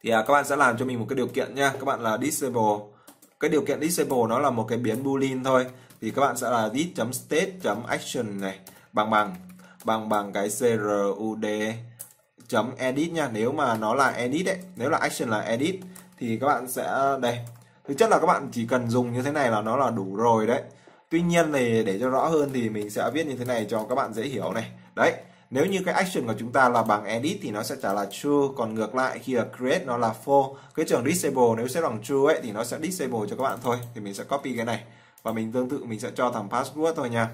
A: thì à, các bạn sẽ làm cho mình một cái điều kiện nha các bạn là disable cái điều kiện disable nó là một cái biến boolean thôi thì các bạn sẽ là this state action này bằng bằng bằng bằng cái crud edit nha nếu mà nó là edit đấy nếu là action là edit thì các bạn sẽ đây thực chất là các bạn chỉ cần dùng như thế này là nó là đủ rồi đấy tuy nhiên thì để cho rõ hơn thì mình sẽ viết như thế này cho các bạn dễ hiểu này đấy nếu như cái action của chúng ta là bằng edit thì nó sẽ trả là true, còn ngược lại khi là create nó là false. Cái trường disable nếu sẽ bằng true ấy thì nó sẽ disable cho các bạn thôi. Thì mình sẽ copy cái này và mình tương tự mình sẽ cho thằng password thôi nha.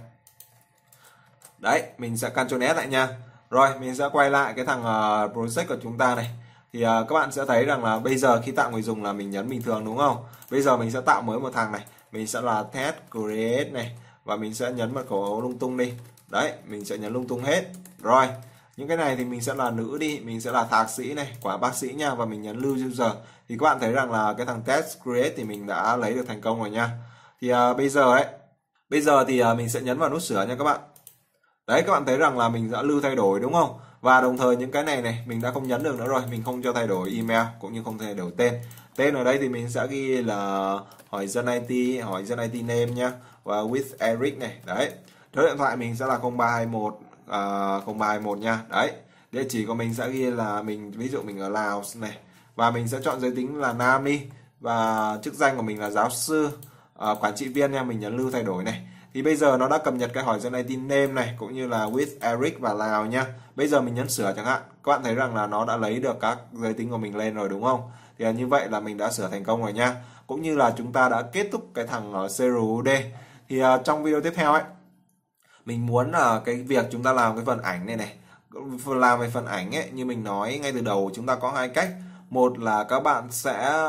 A: Đấy, mình sẽ Ctrl S lại nha. Rồi, mình sẽ quay lại cái thằng uh, project của chúng ta này thì uh, các bạn sẽ thấy rằng là bây giờ khi tạo người dùng là mình nhấn bình thường đúng không bây giờ mình sẽ tạo mới một thằng này mình sẽ là test create này và mình sẽ nhấn mật khẩu lung tung đi đấy mình sẽ nhấn lung tung hết rồi, những cái này thì mình sẽ là nữ đi, mình sẽ là thạc sĩ này, quả bác sĩ nha và mình nhấn lưu user. Thì các bạn thấy rằng là cái thằng test create thì mình đã lấy được thành công rồi nha. Thì à, bây giờ đấy, bây giờ thì à, mình sẽ nhấn vào nút sửa nha các bạn. Đấy các bạn thấy rằng là mình đã lưu thay đổi đúng không? Và đồng thời những cái này này mình đã không nhấn được nữa rồi, mình không cho thay đổi email cũng như không thay đổi tên. Tên ở đây thì mình sẽ ghi là hỏi dân IT, hỏi dân IT name nha và with Eric này. Đấy. Số điện thoại mình sẽ là 0321 À, bài một nha đấy địa chỉ của mình sẽ ghi là mình ví dụ mình ở Lào này và mình sẽ chọn giới tính là nam đi và chức danh của mình là giáo sư à, quản trị viên nha mình nhấn lưu thay đổi này thì bây giờ nó đã cập nhật cái hỏi dẫn ID name này cũng như là with Eric và Lào nha bây giờ mình nhấn sửa chẳng hạn các bạn thấy rằng là nó đã lấy được các giới tính của mình lên rồi đúng không thì như vậy là mình đã sửa thành công rồi nha cũng như là chúng ta đã kết thúc cái thằng CRUD thì uh, trong video tiếp theo ấy mình muốn là ờ, cái việc chúng ta làm cái phần ảnh này này làm về phần ảnh ấy như mình nói ngay từ đầu chúng ta có hai cách một là các bạn sẽ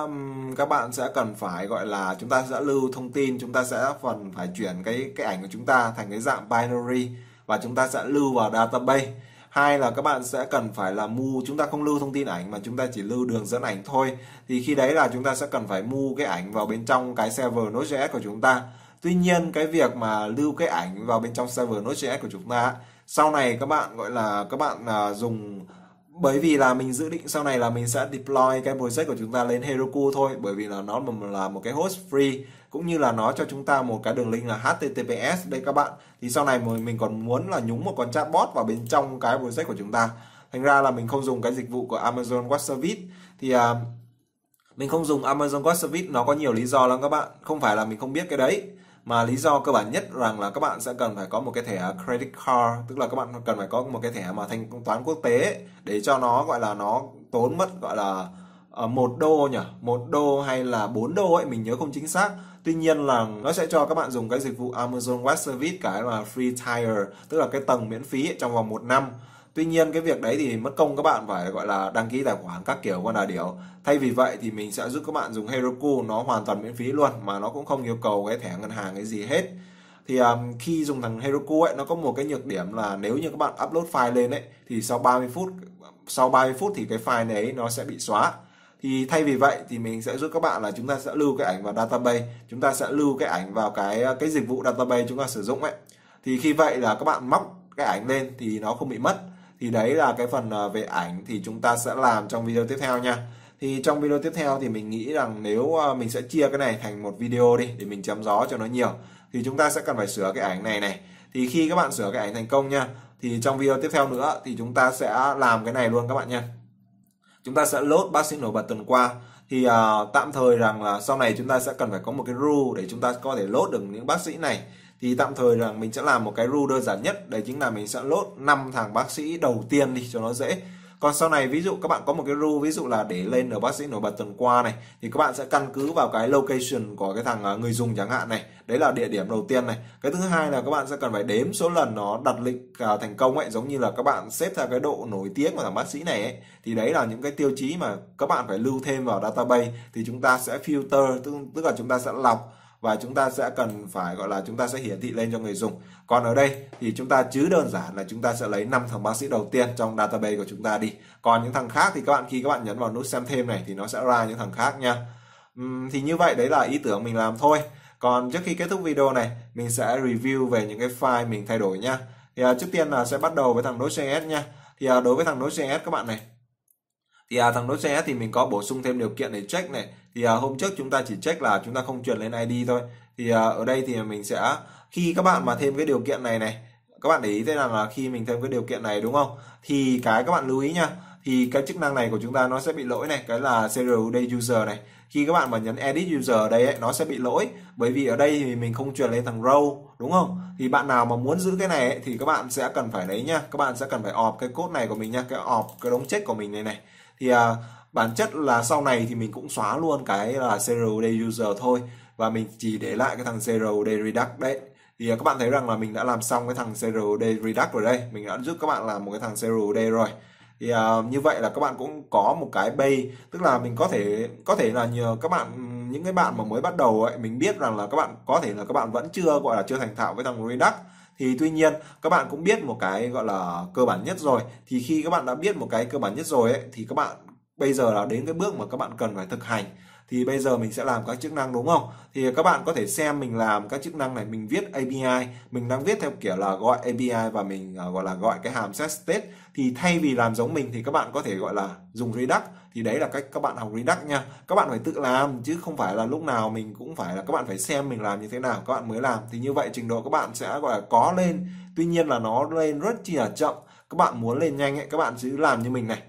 A: các bạn sẽ cần phải gọi là chúng ta sẽ lưu thông tin chúng ta sẽ phần phải chuyển cái cái ảnh của chúng ta thành cái dạng binary và chúng ta sẽ lưu vào database hai là các bạn sẽ cần phải là mu chúng ta không lưu thông tin ảnh mà chúng ta chỉ lưu đường dẫn ảnh thôi thì khi đấy là chúng ta sẽ cần phải mu cái ảnh vào bên trong cái server Node.js của chúng ta tuy nhiên cái việc mà lưu cái ảnh vào bên trong server Node.js của chúng ta sau này các bạn gọi là các bạn uh, dùng bởi vì là mình dự định sau này là mình sẽ deploy cái project của chúng ta lên Heroku thôi bởi vì là nó là một cái host free cũng như là nó cho chúng ta một cái đường link là https đây các bạn thì sau này mình còn muốn là nhúng một con chatbot vào bên trong cái project của chúng ta thành ra là mình không dùng cái dịch vụ của Amazon Web Service thì uh, mình không dùng Amazon Web Service nó có nhiều lý do lắm các bạn không phải là mình không biết cái đấy mà lý do cơ bản nhất rằng là các bạn sẽ cần phải có một cái thẻ credit card tức là các bạn cần phải có một cái thẻ mà thanh toán quốc tế để cho nó gọi là nó tốn mất gọi là ờ, một đô nhỉ một đô hay là bốn đô ấy mình nhớ không chính xác tuy nhiên là nó sẽ cho các bạn dùng cái dịch vụ Amazon Web Service cái là free tier tức là cái tầng miễn phí ấy, trong vòng một năm tuy nhiên cái việc đấy thì mất công các bạn phải gọi là đăng ký tài khoản các kiểu con là điều thay vì vậy thì mình sẽ giúp các bạn dùng Heroku nó hoàn toàn miễn phí luôn mà nó cũng không yêu cầu cái thẻ ngân hàng cái gì hết thì um, khi dùng thằng Heroku ấy nó có một cái nhược điểm là nếu như các bạn upload file lên ấy thì sau 30 phút sau 30 phút thì cái file này nó sẽ bị xóa thì thay vì vậy thì mình sẽ giúp các bạn là chúng ta sẽ lưu cái ảnh vào database chúng ta sẽ lưu cái ảnh vào cái cái dịch vụ database chúng ta sử dụng ấy thì khi vậy là các bạn móc cái ảnh lên thì nó không bị mất thì đấy là cái phần ờ, về ảnh thì chúng ta sẽ làm trong video tiếp theo nha thì trong video tiếp theo thì mình nghĩ rằng nếu ờ, mình sẽ chia cái này thành một video đi để mình chấm gió cho nó nhiều thì chúng ta sẽ cần phải sửa cái ảnh này này thì khi các bạn sửa cái ảnh thành công nha thì trong video tiếp theo nữa thì chúng ta sẽ làm cái này luôn các bạn nha chúng ta sẽ load bác sĩ nổi bật tuần qua thì uh, tạm thời rằng là sau này chúng ta sẽ cần phải có một cái rule để chúng ta có thể lốt được những bác sĩ này thì tạm thời là mình sẽ làm một cái rule đơn giản nhất đấy chính là mình sẽ lốt 5 thằng bác sĩ đầu tiên đi cho nó dễ còn sau này ví dụ các bạn có một cái rule ví dụ là để lên ở bác sĩ nổi bật tuần qua này thì các bạn sẽ căn cứ vào cái location của cái thằng à, người dùng chẳng hạn này đấy là địa điểm đầu tiên này cái thứ hai là các bạn sẽ cần phải đếm số lần nó đặt lịch à, thành công ấy giống như là các bạn xếp theo cái độ nổi tiếng của thằng bác sĩ này ấy. thì đấy là những cái tiêu chí mà các bạn phải lưu thêm vào database thì chúng ta sẽ filter tức là chúng ta sẽ lọc và chúng ta sẽ cần phải gọi là chúng ta sẽ hiển thị lên cho người dùng còn ở đây thì chúng ta chứ đơn giản là chúng ta sẽ lấy năm thằng bác sĩ đầu tiên trong database của chúng ta đi còn những thằng khác thì các bạn khi các bạn nhấn vào nút xem thêm này thì nó sẽ ra những thằng khác nha uhm, thì như vậy đấy là ý tưởng mình làm thôi còn trước khi kết thúc video này mình sẽ review về những cái file mình thay đổi nha thì à, trước tiên là sẽ bắt đầu với thằng Node.js nha thì à, đối với thằng Node.js các bạn này thì à, thằng đốt xe thì mình có bổ sung thêm điều kiện để check này thì à, hôm trước chúng ta chỉ check là chúng ta không chuyển lên ID thôi thì à, ở đây thì mình sẽ khi các bạn mà thêm cái điều kiện này này các bạn để ý thấy là khi mình thêm cái điều kiện này đúng không thì cái các bạn lưu ý nha thì cái chức năng này của chúng ta nó sẽ bị lỗi này cái là CRUD user này khi các bạn mà nhấn edit user ở đây ấy, nó sẽ bị lỗi bởi vì ở đây thì mình không truyền lên thằng row đúng không thì bạn nào mà muốn giữ cái này ấy, thì các bạn sẽ cần phải đấy nhá các bạn sẽ cần phải ọp cái cốt này của mình nhá cái ọp cái đống check của mình này này thì à, bản chất là sau này thì mình cũng xóa luôn cái là zero day user thôi và mình chỉ để lại cái thằng zero day reduct đấy thì à, các bạn thấy rằng là mình đã làm xong cái thằng zero day reduct rồi đây mình đã giúp các bạn làm một cái thằng zero day rồi thì à, như vậy là các bạn cũng có một cái bay tức là mình có thể có thể là nhờ các bạn những cái bạn mà mới bắt đầu ấy mình biết rằng là các bạn có thể là các bạn vẫn chưa gọi là chưa thành thạo với thằng Redux thì tuy nhiên các bạn cũng biết một cái gọi là cơ bản nhất rồi thì khi các bạn đã biết một cái cơ bản nhất rồi ấy, thì các bạn bây giờ là đến cái bước mà các bạn cần phải thực hành thì bây giờ mình sẽ làm các chức năng đúng không thì các bạn có thể xem mình làm các chức năng này mình viết API mình đang viết theo kiểu là gọi API và mình à, gọi là gọi cái hàm set state thì thay vì làm giống mình thì các bạn có thể gọi là dùng Redux thì đấy là cách các bạn học Redux nha các bạn phải tự làm chứ không phải là lúc nào mình cũng phải là các bạn phải xem mình làm như thế nào các bạn mới làm thì như vậy trình độ các bạn sẽ gọi là có lên tuy nhiên là nó lên rất chi là chậm các bạn muốn lên nhanh ấy các bạn cứ làm như mình này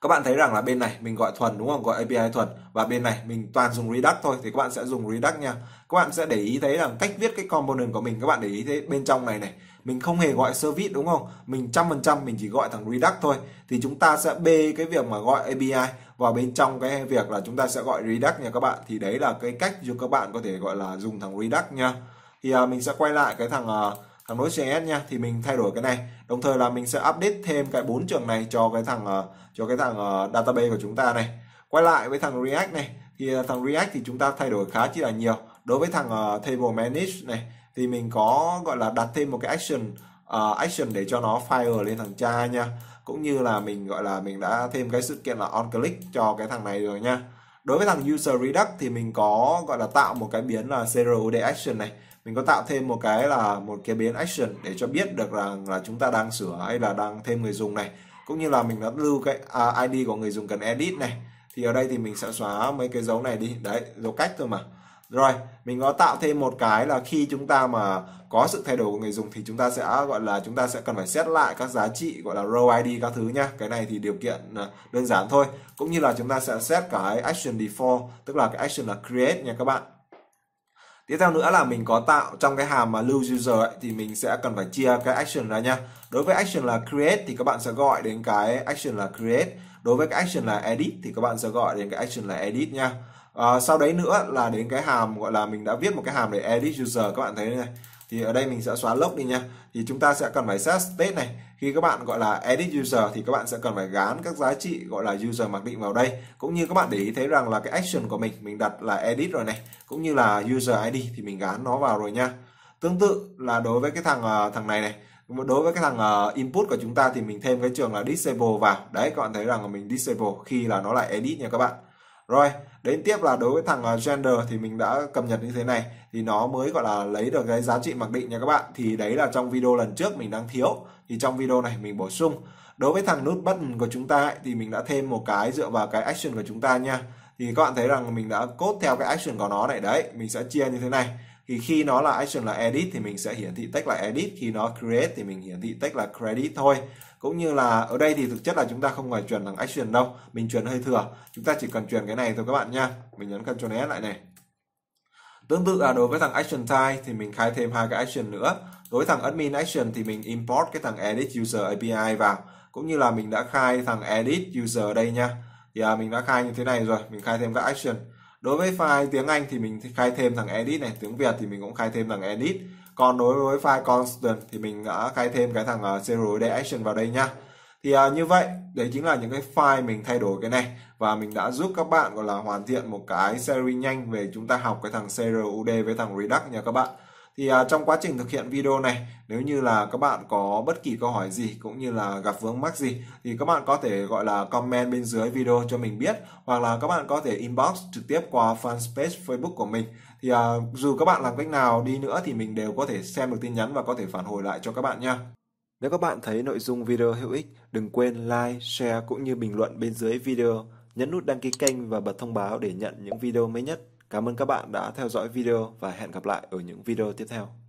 A: các bạn thấy rằng là bên này mình gọi thuần đúng không gọi API thuần và bên này mình toàn dùng Redux thôi thì các bạn sẽ dùng Redux nha các bạn sẽ để ý thấy rằng cách viết cái component của mình các bạn để ý thấy bên trong này này mình không hề gọi service đúng không mình trăm phần trăm mình chỉ gọi thằng Redux thôi thì chúng ta sẽ bê cái việc mà gọi API vào bên trong cái việc là chúng ta sẽ gọi Redux nha các bạn thì đấy là cái cách giúp các bạn có thể gọi là dùng thằng Redux nha thì à, mình sẽ quay lại cái thằng à, thằng nối JS nha thì mình thay đổi cái này đồng thời là mình sẽ update thêm cái bốn trường này cho cái thằng ờ, cho cái thằng ờ, database của chúng ta này quay lại với thằng React này thì ờ, thằng React thì chúng ta thay đổi khá chi là nhiều đối với thằng uh, table manage này thì mình có gọi là đặt thêm một cái action uh, action để cho nó fire lên thằng cha nha cũng như là mình gọi là mình đã thêm cái sự kiện là on click cho cái thằng này rồi nha đối với thằng user reduct thì mình có gọi là tạo một cái biến là zero action này mình có tạo thêm một cái là một cái biến action để cho biết được rằng là, chúng ta đang sửa hay là đang thêm người dùng này cũng như là mình đã lưu cái à, ID của người dùng cần edit này thì ở đây thì mình sẽ xóa mấy cái dấu này đi đấy dấu cách thôi mà rồi mình có tạo thêm một cái là khi chúng ta mà có sự thay đổi của người dùng thì chúng ta sẽ gọi là chúng ta sẽ cần phải xét lại các giá trị gọi là row id các thứ nhá cái này thì điều kiện à, đơn giản thôi cũng như là chúng ta sẽ xét cái action default tức là cái action là create nha các bạn tiếp theo nữa là mình có tạo trong cái hàm mà lưu user ấy, thì mình sẽ cần phải chia cái action ra nha đối với action là create thì các bạn sẽ gọi đến cái action là create đối với cái action là edit thì các bạn sẽ gọi đến cái action là edit nha à, sau đấy nữa là đến cái hàm gọi là mình đã viết một cái hàm để edit user các bạn thấy này thì ở đây mình sẽ xóa lốc đi nha thì chúng ta sẽ cần phải set state này khi các bạn gọi là edit user thì các bạn sẽ cần phải gán các giá trị gọi là user mặc định vào đây cũng như các bạn để ý thấy rằng là cái action của mình mình đặt là edit rồi này cũng như là user id thì mình gán nó vào rồi nha tương tự là đối với cái thằng ờ, thằng này này đối với cái thằng ờ, input của chúng ta thì mình thêm cái trường là disable vào đấy các bạn thấy rằng là mình disable khi là nó lại edit nha các bạn rồi đến tiếp là đối với thằng à, gender thì mình đã cập nhật như thế này thì nó mới gọi là lấy được cái giá trị mặc định nha các bạn thì đấy là trong video lần trước mình đang thiếu thì trong video này mình bổ sung đối với thằng nút button của chúng ta ấy, thì mình đã thêm một cái dựa vào cái action của chúng ta nha thì các bạn thấy rằng mình đã cốt theo cái action của nó này đấy mình sẽ chia như thế này thì khi nó là action là edit thì mình sẽ hiển thị text là edit khi nó create thì mình hiển thị text là credit thôi cũng như là ở đây thì thực chất là chúng ta không phải chuyển bằng action đâu mình chuyển hơi thừa chúng ta chỉ cần chuyển cái này thôi các bạn nha mình nhấn Ctrl S lại này tương tự là đối với thằng action type thì mình khai thêm hai cái action nữa đối với thằng admin action thì mình import cái thằng edit user API vào cũng như là mình đã khai thằng edit user ở đây nha thì à, mình đã khai như thế này rồi mình khai thêm các action đối với file tiếng Anh thì mình khai thêm thằng edit này tiếng Việt thì mình cũng khai thêm thằng edit còn đối với file constant thì mình đã khai thêm cái thằng zero ờ, day action vào đây nha thì à, như vậy đấy chính là những cái file mình thay đổi cái này và mình đã giúp các bạn gọi là hoàn thiện một cái series nhanh về chúng ta học cái thằng CRUD với thằng Redux nha các bạn thì à, trong quá trình thực hiện video này nếu như là các bạn có bất kỳ câu hỏi gì cũng như là gặp vướng mắc gì thì các bạn có thể gọi là comment bên dưới video cho mình biết hoặc là các bạn có thể inbox trực tiếp qua fanpage Facebook của mình thì à, dù các bạn làm cách nào đi nữa thì mình đều có thể xem được tin nhắn và có thể phản hồi lại cho các bạn nha nếu các bạn thấy nội dung video hữu ích đừng quên like share cũng như bình luận bên dưới video nhấn nút đăng ký kênh và bật thông báo để nhận những video mới nhất cảm ơn các bạn đã theo dõi video và hẹn gặp lại ở những video tiếp theo